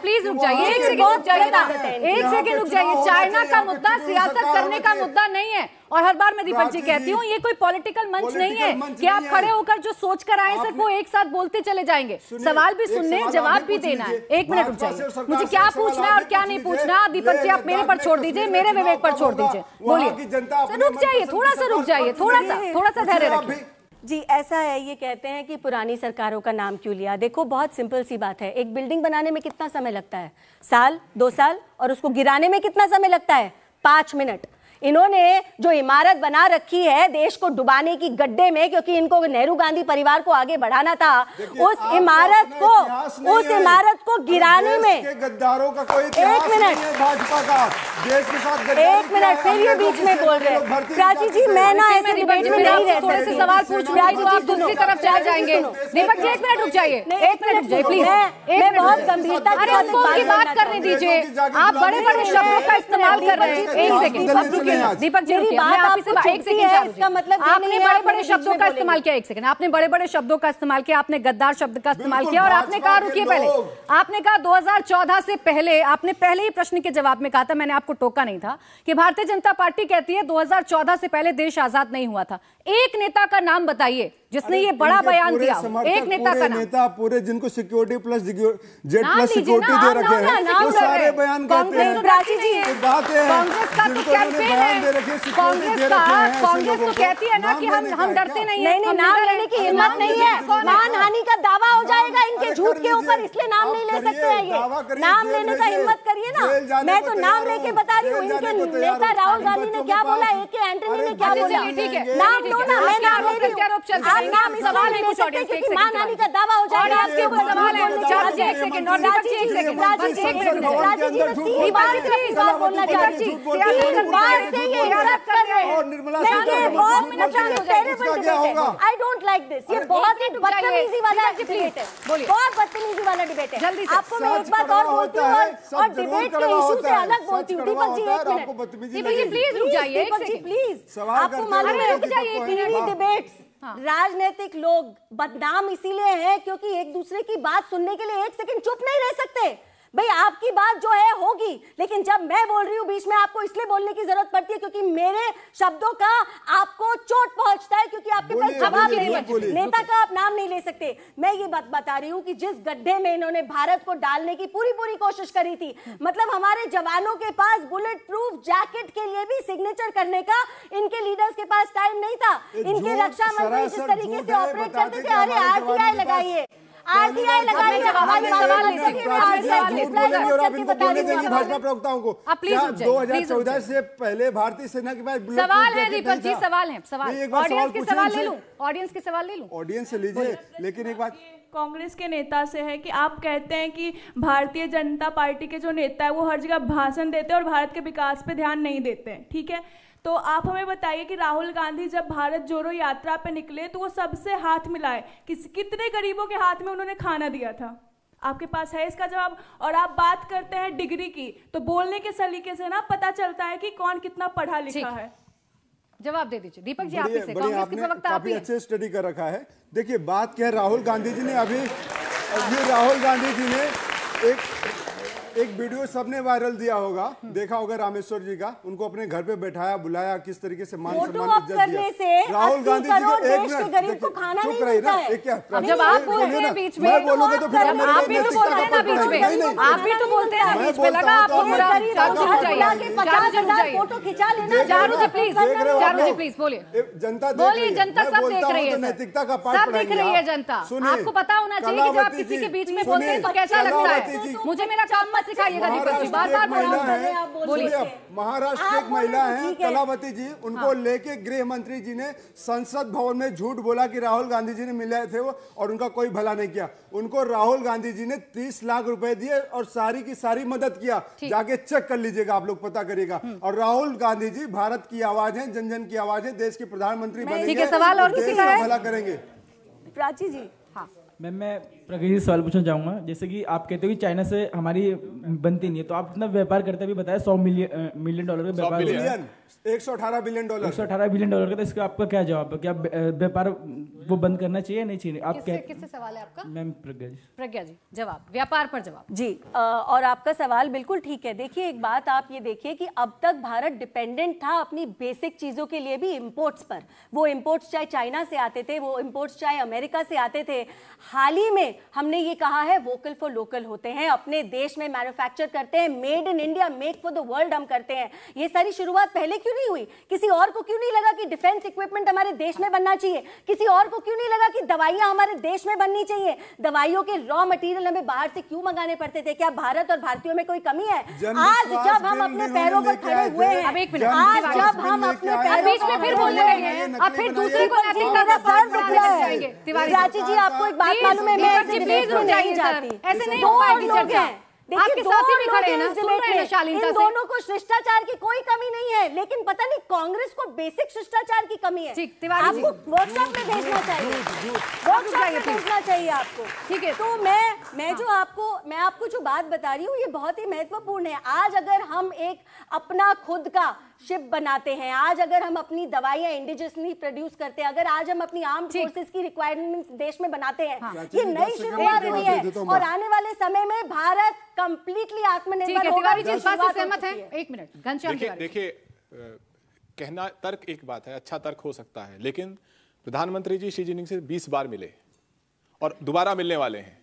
प्लीज रुक जाइए एक सेकेंड रुक जाइए चाइना का मुद्दा सियासत करने का मुद्दा नहीं है और हर बार मैं दीपक जी कहती हूँ ये कोई पॉलिटिकल मंच नहीं है कि आप खड़े होकर जो सोच कर आए सर वो एक साथ बोलते चले जाएंगे सवाल भी सुनने जवाब भी देना है एक मिनट रुक जाइए मुझे क्या पूछना है और क्या नहीं पूछना दीपक जी आप मेरे पर छोड़ दीजिए मेरे विवेक पर छोड़ दीजिए बोलिए रुक जाइए थोड़ा सा रुक जाइए थोड़ा सा थोड़ा सा धैर्य रखिए जी ऐसा है ये कहते हैं कि पुरानी सरकारों का नाम क्यों लिया देखो बहुत सिंपल सी बात है एक बिल्डिंग बनाने में कितना समय लगता है साल दो साल और उसको गिराने में कितना समय लगता है पाँच मिनट इन्होंने जो इमारत बना रखी है देश को डुबाने की गड्ढे में क्योंकि इनको नेहरू गांधी परिवार को आगे बढ़ाना था उस इमारत को उस इमारत को गिराने में गद्दारों का कोई एक मिनट भाजपा का देश के साथ एक मिनट फिर ये तो बीच में बोल रहे प्राची जी मैं ना ऐसे डिबेट में नहीं रह थोड़े से सवाल पूछ रही आप दूसरी तरफ जा जाएंगे दीपक जी एक मिनट रुक जाइए एक मिनट प्लीज मैं बहुत गंभीरता के साथ बात करने दीजिए आप बड़े बड़े शब्दों का इस्तेमाल कर रहे हैं एक सेकंड हाँ, मतलब बड़े बड़े शब्दों का इस्तेमाल किया आपने गद्दार शब्द का इस्तेमाल किया और आपने कहा रुकी पहले आपने कहा दो हजार चौदह से पहले आपने पहले ही प्रश्न के जवाब में कहा था मैंने आपको टोका नहीं था कि भारतीय जनता पार्टी कहती है दो हजार चौदह से पहले देश आजाद नहीं हुआ था एक नेता का नाम बताइए जिसने ये बड़ा बयान दिया एक नेता का नाम नेता पूरे जिनको security plus Z plus security दे रखे हैं वो सारे बयान करते हैं जी बात है कांग्रेस का तो कैंपेन है कांग्रेस का कांग्रेस तो कहती है ना कि हम हम डरते नहीं नाम लेने की हिम्मत नहीं है तो मान हानि का दावा हो जाएगा इनके झूठ के ऊपर इसलिए नाम नहीं ले सकते हैं ये नाम लेने का हिम्मत करिए ना मैं तो नाम लेके बता रही हूँ इनके नेता राहुल गांधी ने क्या बोला ए के एंटनी ने क्या बोला ठीक है नाम लो ना मैं नाम ले रही आप नहीं सकते क्योंकि मां नानी का दावा हो जाएगा आपके ऊपर सवाल है जी एक सेकंड और जी एक सेकंड जी एक जी तो दीवार बात बोलना से ये कर रहे हैं बहुत पहले आई डोंट लाइक दिस ये बहुत ही बदतमीजी वाला डिबेट है बहुत बदतमीजी वाला डिबेट है आपको मैं एक बात और बोलती हूं और डिबेट के इशू से अलग बोलती हूं दीपक जी एक मिनट प्लीज रुक जाइए प्लीज आपको मालूम है रुक जाइए डिबेट्स हाँ। राजनीतिक लोग बदनाम इसीलिए हैं क्योंकि एक दूसरे की बात सुनने के लिए एक सेकंड चुप नहीं रह सकते भाई आपकी बात जो है होगी लेकिन जब मैं बोल रही हूँ बीच में आपको इसलिए बोलने की जरूरत पड़ती है क्योंकि मेरे शब्दों का आपको चोट पहुंचता है क्योंकि आपके पास जवाब नहीं है नेता का आप नाम नहीं ले सकते मैं ये बात बता रही हूँ कि जिस गड्ढे में इन्होंने भारत को डालने की पूरी पूरी कोशिश करी थी मतलब हमारे जवानों के पास बुलेट प्रूफ जैकेट के लिए भी सिग्नेचर करने का इनके लीडर्स के पास टाइम नहीं था इनके रक्षा मंत्री जिस तरीके से ऑपरेट करते थे अरे आर लगाइए सवाल ले ऑडियंस से लीजिए लेकिन एक बात कांग्रेस के नेता से है कि आप कहते हैं कि भारतीय जनता पार्टी के जो नेता है वो हर जगह भाषण देते हैं और भारत के विकास पे ध्यान नहीं देते हैं ठीक है तो आप हमें बताइए कि राहुल गांधी जब भारत जोड़ो यात्रा पे निकले तो वो सबसे हाथ मिलाए किस कितने गरीबों के हाथ में उन्होंने खाना दिया था आपके पास है इसका जवाब और आप बात करते हैं डिग्री की तो बोलने के सलीके से ना पता चलता है कि कौन कितना पढ़ा लिखा है जवाब दे दीजिए दीपक जी आपसे इसे कांग्रेस के प्रवक्ता आप अच्छे स्टडी कर रखा है देखिए बात क्या है राहुल गांधी जी ने अभी ये राहुल गांधी जी ने एक एक वीडियो सबने वायरल दिया होगा देखा होगा रामेश्वर जी का उनको अपने घर पे बैठाया बुलाया किस तरीके से मान सम्मान इज्जत दिया राहुल गांधी जी एक मिनट चुप रही ना एक क्या जब आप बोल रहे हैं बीच में तो, तो फिर आप भी तो बोलते हैं बीच में आप भी तो बोलते हैं बीच में लगा आपको राहुल जी चाहिए फोटो खिंचा लेना चारू जी प्लीज चारू जी प्लीज बोलिए जनता बोलिए जनता सब देख रही है तो नैतिकता का पाठ सब देख रही है जनता आपको पता होना चाहिए कि जब आप किसी के बीच में बोलते हैं तो कैसा लगता है मुझे मेरा काम सिखाइएगा दीपक महाराष्ट्र एक महिला है कलावती जी उनको हाँ। लेके गृह मंत्री जी ने संसद भवन में झूठ बोला कि राहुल गांधी जी ने मिले थे वो और उनका कोई भला नहीं किया उनको राहुल गांधी जी ने तीस लाख रुपए दिए और सारी की सारी मदद किया जाके चेक कर लीजिएगा आप लोग पता करिएगा हम्म। और राहुल गांधी जी भारत की आवाज है जन जन की आवाज है देश के प्रधानमंत्री बनेंगे सवाल और किसी का भला करेंगे प्राची जी हाँ मैम मैं प्रगति से सवाल पूछना चाहूँगा जैसे कि आप कहते हो कि चाइना से हमारी बनती नहीं है तो आप कितना व्यापार करते भी बताया सौ मिलियन मिलियन डॉलर का व्यापार एक सौ अठारह बिलियन डॉलर एक सौ अठारह बिलियन डॉलर का तो इसका आपका क्या जवाब है क्या व्यापार वो बंद करना चाहिए नहीं चाहिए आप क्या किससे सवाल है आपका मैम प्रज्ञा जी प्रज्ञा जी जवाब व्यापार पर जवाब जी और आपका सवाल बिल्कुल ठीक है देखिए एक बात आप ये देखिए कि अब तक भारत डिपेंडेंट था अपनी बेसिक चीज़ों के लिए भी इम्पोर्ट्स पर वो इम्पोर्ट्स चाहे चाइना से आते थे वो इम्पोर्ट्स चाहे अमेरिका से आते थे हाल ही में हमने ये कहा है वोकल फॉर लोकल होते हैं अपने देश में मैन्युफैक्चर करते हैं made in India make for the world हम करते हैं ये सारी शुरुआत पहले क्यों नहीं हुई किसी और को क्यों नहीं लगा कि डिफेंस इक्विपमेंट हमारे देश में बनना चाहिए किसी और को क्यों नहीं लगा कि दवाइयां हमारे देश में बननी चाहिए दवाइयों के रॉ मटेरियल हमें बाहर से क्यों मंगाने पड़ते थे क्या भारत और भारतीयों में कोई कमी है आज जब हम अपने पैरों पर खड़े हुए हैं आज जब हम अपने फिर हैं दूसरे को तिवारी जी आपको एक बात बात मालूम है मैं ऐसे नहीं जाती ऐसे नहीं हो पाएगी चर्चा आपके साथ ही खड़े हैं ना सुन रहे हैं दोनों को शिष्टाचार की कोई कमी नहीं है लेकिन पता नहीं कांग्रेस को बेसिक शिष्टाचार की कमी है आपको वर्कशॉप में भेजना चाहिए वर्कशॉप में भेजना चाहिए आपको ठीक है तो मैं मैं जो हाँ। आपको मैं आपको जो बात बता रही हूँ ये बहुत ही महत्वपूर्ण है आज अगर हम एक अपना खुद का शिप बनाते हैं आज अगर हम अपनी दवाइयां इंडिजिनसली प्रोड्यूस करते हैं अगर आज हम अपनी आर्म फोर्सेस की रिक्वायरमेंट्स देश में बनाते हैं हाँ। ये नई शुरुआत हुई है और आने वाले समय में भारत कंप्लीटली आत्मनिर्भर होगा जी बात से सहमत है एक मिनट घनश्याम देखिए देखिए कहना तर्क एक बात है अच्छा तर्क हो सकता है लेकिन प्रधानमंत्री जी शी जिनपिंग से 20 बार मिले और दोबारा मिलने वाले हैं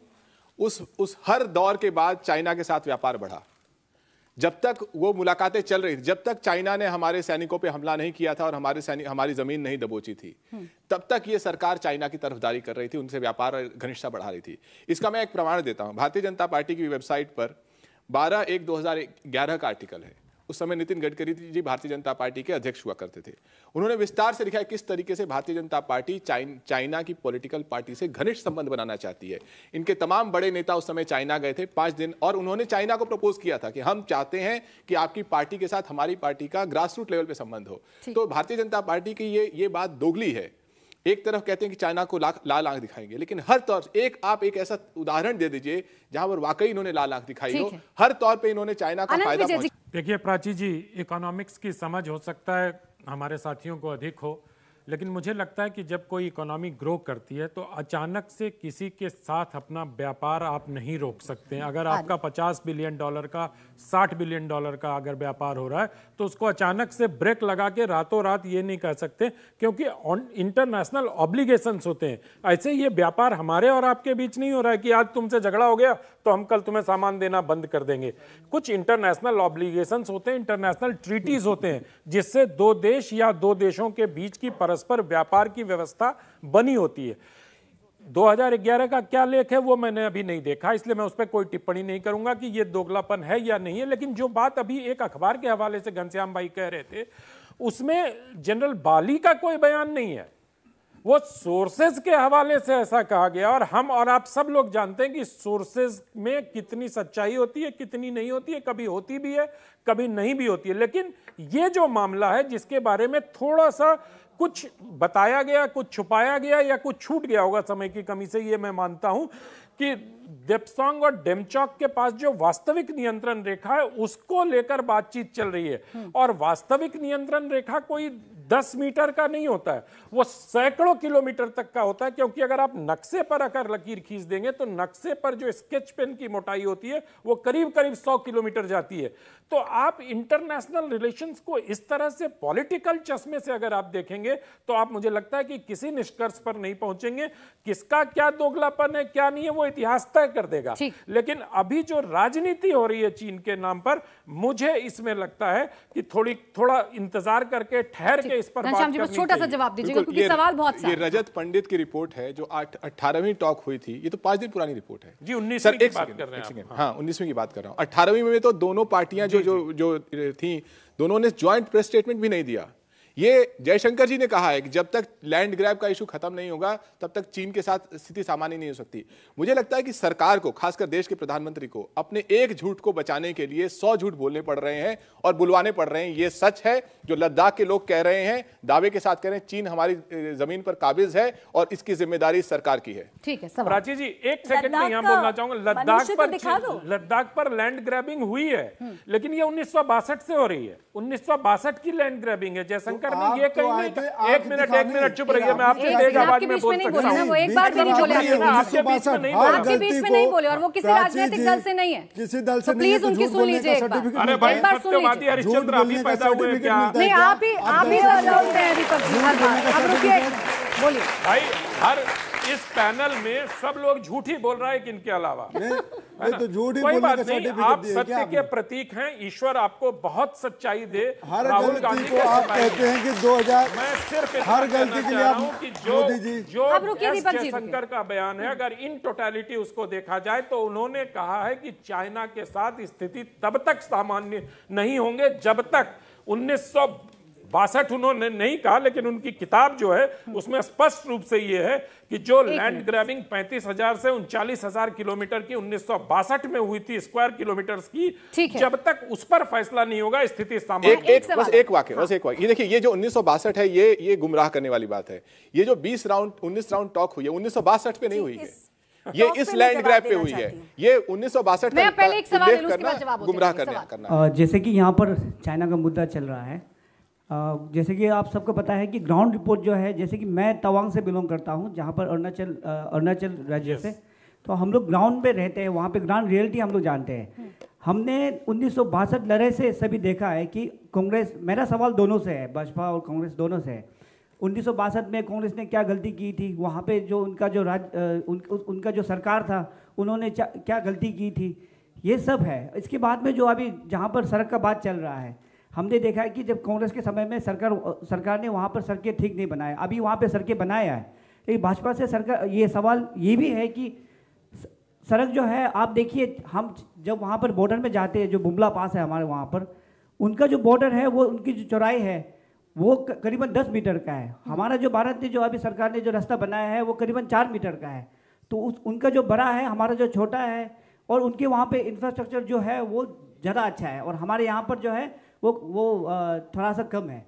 उस उस हर दौर के बाद चाइना के साथ व्यापार बढ़ा जब तक वो मुलाकातें चल रही थी जब तक चाइना ने हमारे सैनिकों पे हमला नहीं किया था और हमारे सैनिक हमारी जमीन नहीं दबोची थी हम्म। तब तक ये सरकार चाइना की तरफदारी कर रही थी उनसे व्यापार और घनिष्ठता बढ़ा रही थी इसका मैं एक प्रमाण देता हूँ भारतीय जनता पार्टी की वेबसाइट पर बारह एक दो का आर्टिकल है उस समय नितिन गडकरी जी भारतीय जनता पार्टी के अध्यक्ष हुआ करते थे उन्होंने विस्तार से लिखा है किस तरीके से Bharatiya Janata Party China, China की पॉलिटिकल पार्टी से घनिष्ठ संबंध बनाना चाहती है इनके तमाम बड़े नेता उस समय चाइना गए थे पांच दिन और उन्होंने चाइना को प्रपोज किया था कि हम चाहते हैं कि आपकी पार्टी के साथ हमारी पार्टी का ग्रास लेवल पर संबंध हो तो भारतीय जनता पार्टी की ये ये बात दोगली है एक तरफ कहते हैं कि चाइना को लाल आंख दिखाएंगे लेकिन हर तौर एक आप एक ऐसा उदाहरण दे दीजिए जहां पर वाकई इन्होंने लाल आंख दिखाई हो हर तौर पे इन्होंने चाइना का फायदा देखिए प्राची जी इकोनॉमिक्स की समझ हो सकता है हमारे साथियों को अधिक हो लेकिन मुझे लगता है कि जब कोई इकोनॉमी ग्रो करती है तो अचानक से किसी के साथ अपना व्यापार आप नहीं रोक सकते हैं अगर आपका 50 बिलियन डॉलर का 60 बिलियन डॉलर का अगर व्यापार हो रहा है तो उसको अचानक से ब्रेक लगा के रातों रात ये नहीं कह सकते क्योंकि इंटरनेशनल ऑब्लिगेशन होते हैं ऐसे ये व्यापार हमारे और आपके बीच नहीं हो रहा है कि आज तुमसे झगड़ा हो गया तो हम कल तुम्हें सामान देना बंद कर देंगे कुछ इंटरनेशनल ऑब्लिगेशन होते हैं इंटरनेशनल ट्रीटीज होते हैं जिससे दो देश या दो देशों के बीच की परस्पर व्यापार की व्यवस्था बनी होती है 2011 का क्या लेख है वो मैंने अभी नहीं देखा इसलिए मैं उस पर कोई टिप्पणी नहीं करूंगा कि ये दोगलापन है या नहीं है लेकिन जो बात अभी एक अखबार के हवाले से घनश्याम भाई कह रहे थे उसमें जनरल बाली का कोई बयान नहीं है वो सोर्सेज के हवाले से ऐसा कहा गया और हम और आप सब लोग जानते हैं कि सोर्सेज में कितनी सच्चाई होती है कितनी नहीं होती है कभी होती भी है कभी नहीं भी होती है लेकिन ये जो मामला है जिसके बारे में थोड़ा सा कुछ बताया गया कुछ छुपाया गया या कुछ छूट गया होगा समय की कमी से ये मैं मानता हूं कि देपसोंग और डेमचौक के पास जो वास्तविक नियंत्रण रेखा है उसको लेकर बातचीत चल रही है हम्म। और वास्तविक नियंत्रण रेखा कोई दस मीटर का नहीं होता है वो सैकड़ों किलोमीटर तक का होता है क्योंकि अगर आप नक्शे पर अगर लकीर खींच देंगे तो नक्शे पर जो स्केच पेन की मोटाई होती है वो करीब करीब सौ किलोमीटर जाती है तो आप इंटरनेशनल रिलेशंस को इस तरह से पॉलिटिकल चश्मे से अगर आप देखेंगे तो आप मुझे लगता है कि किसी निष्कर्ष पर नहीं पहुंचेंगे किसका क्या दोगलापन है क्या नहीं है वो इतिहास तय कर देगा लेकिन अभी जो राजनीति हो रही है चीन के नाम पर मुझे इसमें लगता है कि थोड़ी थोड़ा इंतजार करके ठहर के इस पर बात जी बस छोटा सा जवाब दीजिएगा क्योंकि सवाल बहुत ये रजत पंडित की रिपोर्ट है जो अठारहवीं टॉक हुई थी ये तो पांच दिन पुरानी रिपोर्ट है जी उन्नीस सर एक सेकंड हाँ।, हाँ उन्नीसवीं की बात कर रहा हूँ अठारहवीं में तो दोनों पार्टियां जो जो थी दोनों ने ज्वाइंट प्रेस स्टेटमेंट भी नहीं दिया ये जयशंकर जी ने कहा है कि जब तक लैंड ग्रैब का इशू खत्म नहीं होगा तब तक चीन के साथ स्थिति सामान्य नहीं हो सकती मुझे लगता है कि सरकार को खासकर देश के प्रधानमंत्री को अपने एक झूठ को बचाने के लिए सौ झूठ बोलने पड़ रहे हैं और बुलवाने पड़ रहे हैं ये सच है जो लद्दाख के लोग कह रहे हैं दावे के साथ कह रहे हैं चीन हमारी जमीन पर काबिज है और इसकी जिम्मेदारी सरकार की है ठीक है प्राची जी एक सेकंड में यहाँ बोलना चाहूंगा तो लद्दाख पर लद्दाख पर लैंड ग्रैबिंग हुई है हम्म। लेकिन ये उन्नीस से हो रही है उन्नीस की लैंड ग्रैबिंग है जयशंकर ये तो कहीं नहीं एक मिनट एक मिनट चुप रहिए मैं आपसे तेज आवाज में बोल सकता हूँ एक बार भी नहीं बोले आपके बीच में नहीं आपके बीच में नहीं बोले और वो किसी राजनीतिक दल से नहीं है किसी दल से प्लीज तो तो उनकी सुन लीजिए अरे भाई सत्यवादी हरिश्चंद्र पैदा हुए क्या नहीं आप ही आप ही बोलिए भाई हर इस पैनल में सब लोग झूठी बोल रहा है इनके अलावा है तो झूठ कोई बात नहीं आप सत्य के प्रतीक हैं ईश्वर आपको बहुत सच्चाई दे राहुल गांधी को आप कहते हैं कि 2000 मैं सिर्फ हर गलती के लिए आप कि जो जो जयशंकर का बयान है अगर इन टोटलिटी उसको देखा जाए तो उन्होंने कहा है कि चाइना के साथ स्थिति तब तक सामान्य नहीं होंगे जब तक उन्नीस बासठ उन्होंने नहीं कहा लेकिन उनकी किताब जो है उसमें स्पष्ट रूप से ये है कि जो लैंड ग्रैबिंग पैंतीस हजार से उनचालीस हजार किलोमीटर की उन्नीस में हुई थी स्क्वायर किलोमीटर की जब तक उस पर फैसला नहीं होगा स्थिति एक, एक, बस एक वाक्य बस एक वाक्य देखिए ये जो उन्नीस है ये ये गुमराह करने वाली बात है ये जो बीस राउंड उन्नीस राउंड टॉक हुई है उन्नीस पे नहीं हुई है ये इस लैंड ग्रैब पे हुई है ये उन्नीस सौ बासठ गुमराह करना जैसे कि यहाँ पर चाइना का मुद्दा चल रहा है जैसे कि आप सबको पता है कि ग्राउंड रिपोर्ट जो है जैसे कि मैं तवांग से बिलोंग करता हूँ जहाँ पर अरुणाचल अरुणाचल राज्य yes. से तो हम लोग ग्राउंड पे रहते हैं वहाँ पे ग्राउंड रियलिटी हम लोग जानते हैं हम्म। हमने उन्नीस लड़े से सभी देखा है कि कांग्रेस मेरा सवाल दोनों से है भाजपा और कांग्रेस दोनों से है उन्नीस में कांग्रेस ने क्या गलती की थी वहाँ पे जो उनका जो राज उन, उनका जो सरकार था उन्होंने क्या गलती की थी ये सब है इसके बाद में जो अभी जहाँ पर सड़क का बात चल रहा है हमने देखा है कि जब कांग्रेस के समय में सरकार सरकार ने वहाँ पर सड़कें ठीक नहीं बनाया अभी वहाँ पर सड़कें बनाया है लेकिन भाजपा से सरकार ये सवाल ये भी है कि सड़क जो है आप देखिए हम जब वहाँ पर बॉर्डर में जाते हैं जो बुमला पास है हमारे वहाँ पर उनका जो बॉर्डर है वो उनकी जो चौराई है वो करीबन दस मीटर का है हमारा जो भारत ने जो अभी सरकार ने जो रास्ता बनाया है वो करीबन चार मीटर का है तो उस उनका जो बड़ा है हमारा जो छोटा है और उनके वहाँ पे इंफ्रास्ट्रक्चर जो है वो ज़्यादा अच्छा है और हमारे यहाँ पर जो है वो वो थोड़ा सा कम है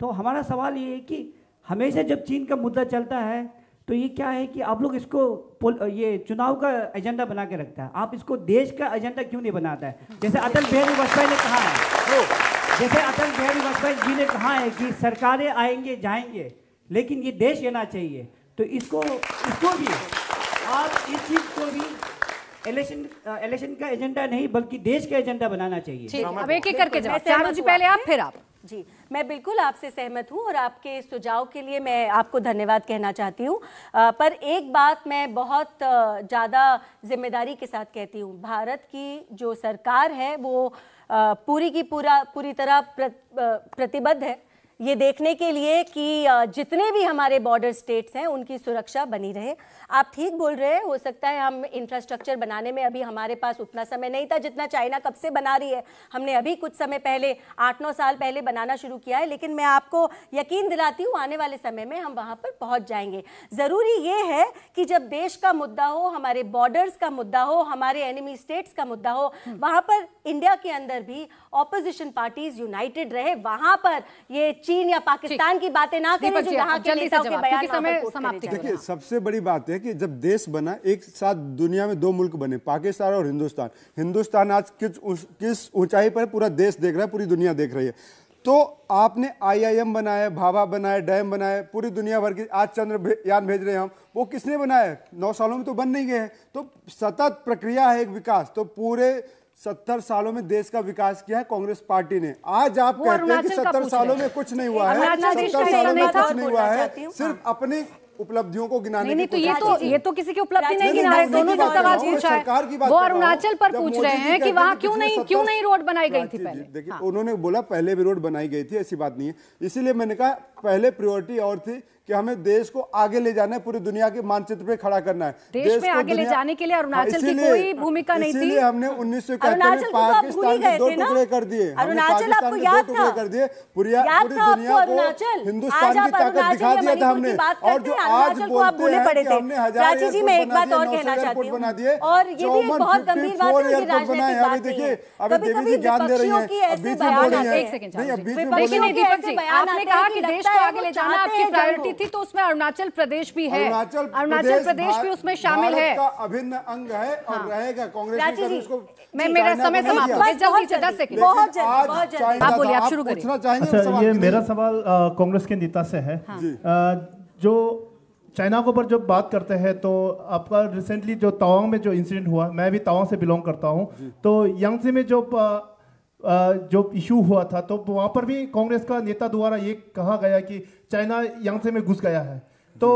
तो हमारा सवाल ये है कि हमेशा जब चीन का मुद्दा चलता है तो ये क्या है कि आप लोग इसको ये चुनाव का एजेंडा बना के रखता है आप इसको देश का एजेंडा क्यों नहीं बनाता है जैसे अटल बिहारी वाजपेयी ने कहा है जैसे अटल बिहारी वाजपेयी जी ने कहा है कि सरकारें आएंगे जाएंगे लेकिन ये देश लेना चाहिए तो इसको इसको भी आप इस चीज़ को भी इलेक्शन इलेक्शन uh, का एजेंडा नहीं बल्कि देश का एजेंडा बनाना चाहिए अब एक एक करके जाओ जी पहले आप फिर आप जी मैं बिल्कुल आपसे सहमत हूँ और आपके सुझाव के लिए मैं आपको धन्यवाद कहना चाहती हूँ पर एक बात मैं बहुत ज़्यादा जिम्मेदारी के साथ कहती हूँ भारत की जो सरकार है वो पूरी की पूरा पूरी तरह प्रतिबद्ध है ये देखने के लिए कि जितने भी हमारे बॉर्डर स्टेट्स हैं उनकी सुरक्षा बनी रहे आप ठीक बोल रहे हैं हो सकता है हम इंफ्रास्ट्रक्चर बनाने में अभी हमारे पास उतना समय नहीं था जितना चाइना कब से बना रही है हमने अभी कुछ समय पहले आठ नौ साल पहले बनाना शुरू किया है लेकिन मैं आपको यकीन दिलाती हूँ आने वाले समय में हम वहाँ पर पहुँच जाएंगे ज़रूरी ये है कि जब देश का मुद्दा हो हमारे बॉर्डर्स का मुद्दा हो हमारे एनिमी स्टेट्स का मुद्दा हो वहाँ पर इंडिया के अंदर भी ऑपोजिशन पार्टीज यूनाइटेड रहे वहाँ पर ये चीन या पाकिस्तान की बातें ना करें जो यहाँ के नेताओं के बयान समय समाप्ति देखिए सबसे बड़ी बात है कि जब देश बना एक साथ दुनिया में दो मुल्क बने पाकिस्तान और हिंदुस्तान हिंदुस्तान आज किस किस ऊंचाई पर पूरा देश देख रहा है पूरी दुनिया देख रही है तो आपने आईआईएम बनाया भाभा बनाए डैम बनाए पूरी दुनिया भर की आज चंद्र यान भेज रहे हैं हम वो किसने बनाया नौ सालों में तो बन नहीं गए तो सतत प्रक्रिया है एक विकास तो पूरे सत्तर सालों में देश का विकास किया है कांग्रेस पार्टी ने आज आप कहते हैं कि सत्तर सालों में कुछ नहीं हुआ है सत्तर सालों में कुछ नहीं हुआ है सिर्फ हाँ। अपने उपलब्धियों को गिनाने नहीं, की नहीं, तो ये तो ये तो किसी की उपलब्धि नहीं गिना रहे दोनों ने सवाल पूछा है वो अरुणाचल पर पूछ रहे हैं कि वहाँ क्यों नहीं क्यों नहीं रोड बनाई गई थी पहले देखिए हाँ। उन्होंने बोला पहले भी रोड बनाई गई थी ऐसी बात नहीं है इसीलिए मैंने कहा पहले प्रियोरिटी और थी कि हमें देश को आगे ले जाना है पूरी दुनिया के मानचित्र पे खड़ा करना है देश, देश में आगे ले जाने के लिए अरुणाचल की कोई भूमिका नहीं थी हमने उन्नीस सौ में तो पाकिस्तान के दो टुकड़े कर दिए अरुणाचल आपको याद था कर दिए पूरी दुनिया को हिंदुस्तान की ताकत दिखा दिया था हमने और जो अरुणाचल को आप पड़े थे प्राची जी मैं एक बात और कहना चाहती हूँ और ये भी एक बहुत गंभीर बात है राजनीतिक बात नहीं है कभी कभी विपक्षियों की ऐसे बयान आपने कहा कि देश को आगे ले जाना आपकी प्रायोरिटी थी तो उसमें अरुणाचल प्रदेश भी है अरुणाचल प्रदेश भी उसमें शामिल है अभिन्न अंग है और हाँ। रहेगा कांग्रेस मैं मेरा समय समाप्त बहुत आप बोलिए आप शुरू तो अच्छा ये मेरा सवाल कांग्रेस के नेता से है जो चाइना के ऊपर जब बात करते हैं तो आपका रिसेंटली जो तावांग में जो इंसिडेंट हुआ मैं भी तावांग से बिलोंग करता हूँ तो से में जो जो इशू हुआ था तो वहाँ पर भी कांग्रेस का नेता द्वारा ये कहा गया कि चाइना यांगसे में घुस गया है तो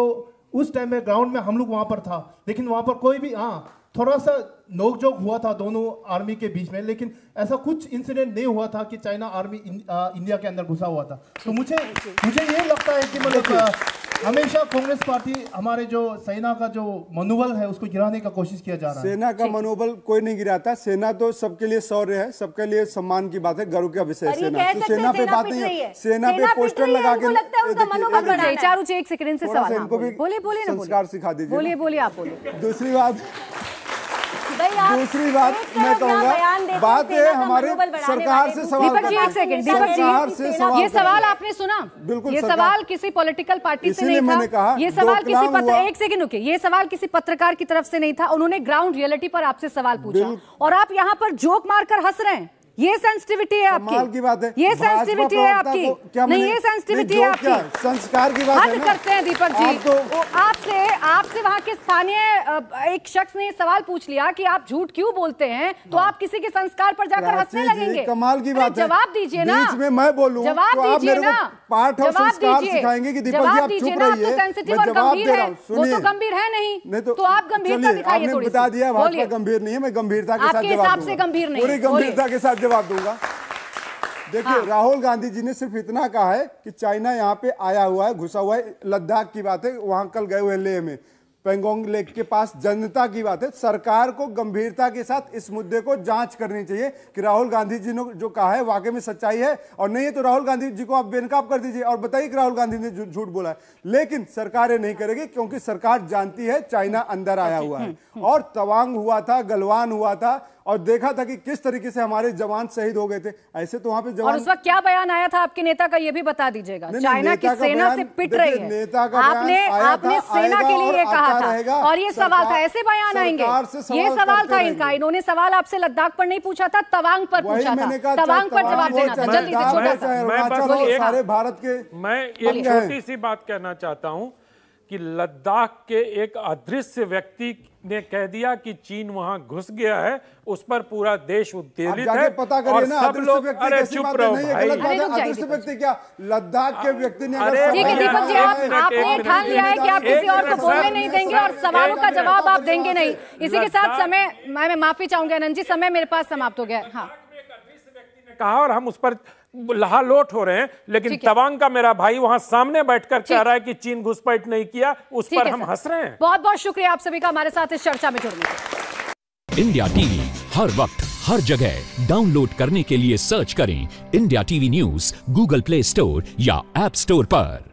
उस टाइम में ग्राउंड में हम लोग वहाँ पर था लेकिन वहाँ पर कोई भी हाँ थोड़ा सा नोकझोंक हुआ था दोनों आर्मी के बीच में लेकिन ऐसा कुछ इंसिडेंट नहीं हुआ था कि China army in, ah, India के अंदर घुसा हुआ था तो मुझे मुझे ये लगता है कि मतलब हमेशा कांग्रेस पार्टी हमारे जो सेना का जो मनोबल है उसको गिराने का कोशिश किया जा रहा है सेना का मनोबल कोई नहीं गिराता सेना तो सबके लिए शौर्य है सबके लिए सम्मान की बात है गर्व का विषय सेना तो सेना पे बात नहीं है सेना पे पोस्टर लगा के चारू जी एक सेकंड से सवाल बोलिए बोलिए संस्कार सिखा दीजिए बोलिए बोलिए आप बोलिए दूसरी बात दूसरी बात मैं कहूँगा बात है हमारे सरकार से सवाल दीपक जी एक सेकंड दीपक जी ये सवाल आपने सुना बिल्कुल ये सवाल किसी पॉलिटिकल पार्टी से नहीं था कहा, ये सवाल किसी पत्र एक सेकंड रुके ये सवाल किसी पत्रकार की तरफ से नहीं था उन्होंने ग्राउंड रियलिटी पर आपसे सवाल पूछा और आप यहाँ पर जोक मारकर हंस रहे हैं ये सेंसिटिविटी है आपकी की बात है ये सेंसिटिविटी है आपकी नहीं ये सेंसिटिविटी है आपकी संस्कार की बात हाँ है करते हैं दीपक जी तो- आपसे आपसे वहाँ के स्थानीय एक शख्स ने सवाल पूछ लिया कि आप झूठ क्यों बोलते हैं तो हाँ। आप किसी के संस्कार पर जाकर हंसने लगेंगे कमाल की बात जवाब दीजिए ना में मैं बोलूँ जवाब तो दीजिए ना पाठ और संस्कार सिखाएंगे कि दीपक जी आप चुप तो रहिए सेंसिटिव और गंभीर है वो तो गंभीर है नहीं तो आप गंभीरता दिखाइए थोड़ी बता दिया गंभीर नहीं है मैं गंभीरता के साथ जवाब से गंभीर नहीं पूरी गंभीरता के साथ जवाब दूंगा देखिए हाँ। राहुल गांधी जी ने सिर्फ इतना कहा है कि चाइना यहाँ पे आया हुआ है घुसा हुआ है लद्दाख की बात है वहां कल गए हुए लेह में पेंगोंग लेक के पास जनता की बात है सरकार को गंभीरता के साथ इस मुद्दे को जांच करनी चाहिए कि राहुल गांधी जी ने जो कहा है वाकई में सच्चाई है और नहीं है तो राहुल गांधी जी को आप बेनकाब कर दीजिए और बताइए कि राहुल गांधी ने झूठ बोला है लेकिन सरकार ये नहीं करेगी क्योंकि सरकार जानती है चाइना अंदर आया हुआ है हम्म, हम्म। और तवांग हुआ था गलवान हुआ था और देखा था कि किस तरीके से हमारे जवान शहीद हो गए थे ऐसे तो वहां पे जवान और उस वक्त क्या बयान आया था आपके नेता का ये भी बता दीजिएगा चाइना की सेना से पिट रही है नेता का आपने आपने सेना के लिए कहा सवाल हाँ। था और ये सवाल था ऐसे बयान आएंगे ये सवाल था इनका इन्होंने सवाल आपसे लद्दाख पर नहीं पूछा था तवांग पर पूछा था तवांग पर जवाब देना था जल्दी से छोटा सा भारत के मैं एक छोटी सी बात कहना चाहता हूँ कि लद्दाख के एक अदृश्य व्यक्ति ने कह दिया कि चीन वहां घुस गया है उस पर पूरा देश उद्वेलित है पता करिए ना सब लोग अरे चुप रहो व्यक्ति क्या लद्दाख के व्यक्ति ने अरे ठीक है दीपक जी तो आप आपने ठान लिया है कि आप किसी और को बोलने नहीं देंगे और सवालों का जवाब आप देंगे नहीं इसी के साथ समय मैं माफी चाहूंगी अनंत जी समय मेरे पास समाप्त हो गया हाँ कहा और हम उस पर लहालोट हो रहे हैं लेकिन तवांग का मेरा भाई वहां सामने बैठकर कह रहा है कि चीन घुसपैठ नहीं किया उस पर हम हंस रहे हैं बहुत बहुत शुक्रिया आप सभी का हमारे साथ इस चर्चा में जुड़ने इंडिया टीवी हर वक्त हर जगह डाउनलोड करने के लिए सर्च करें India TV news Google Play Store या एप स्टोर पर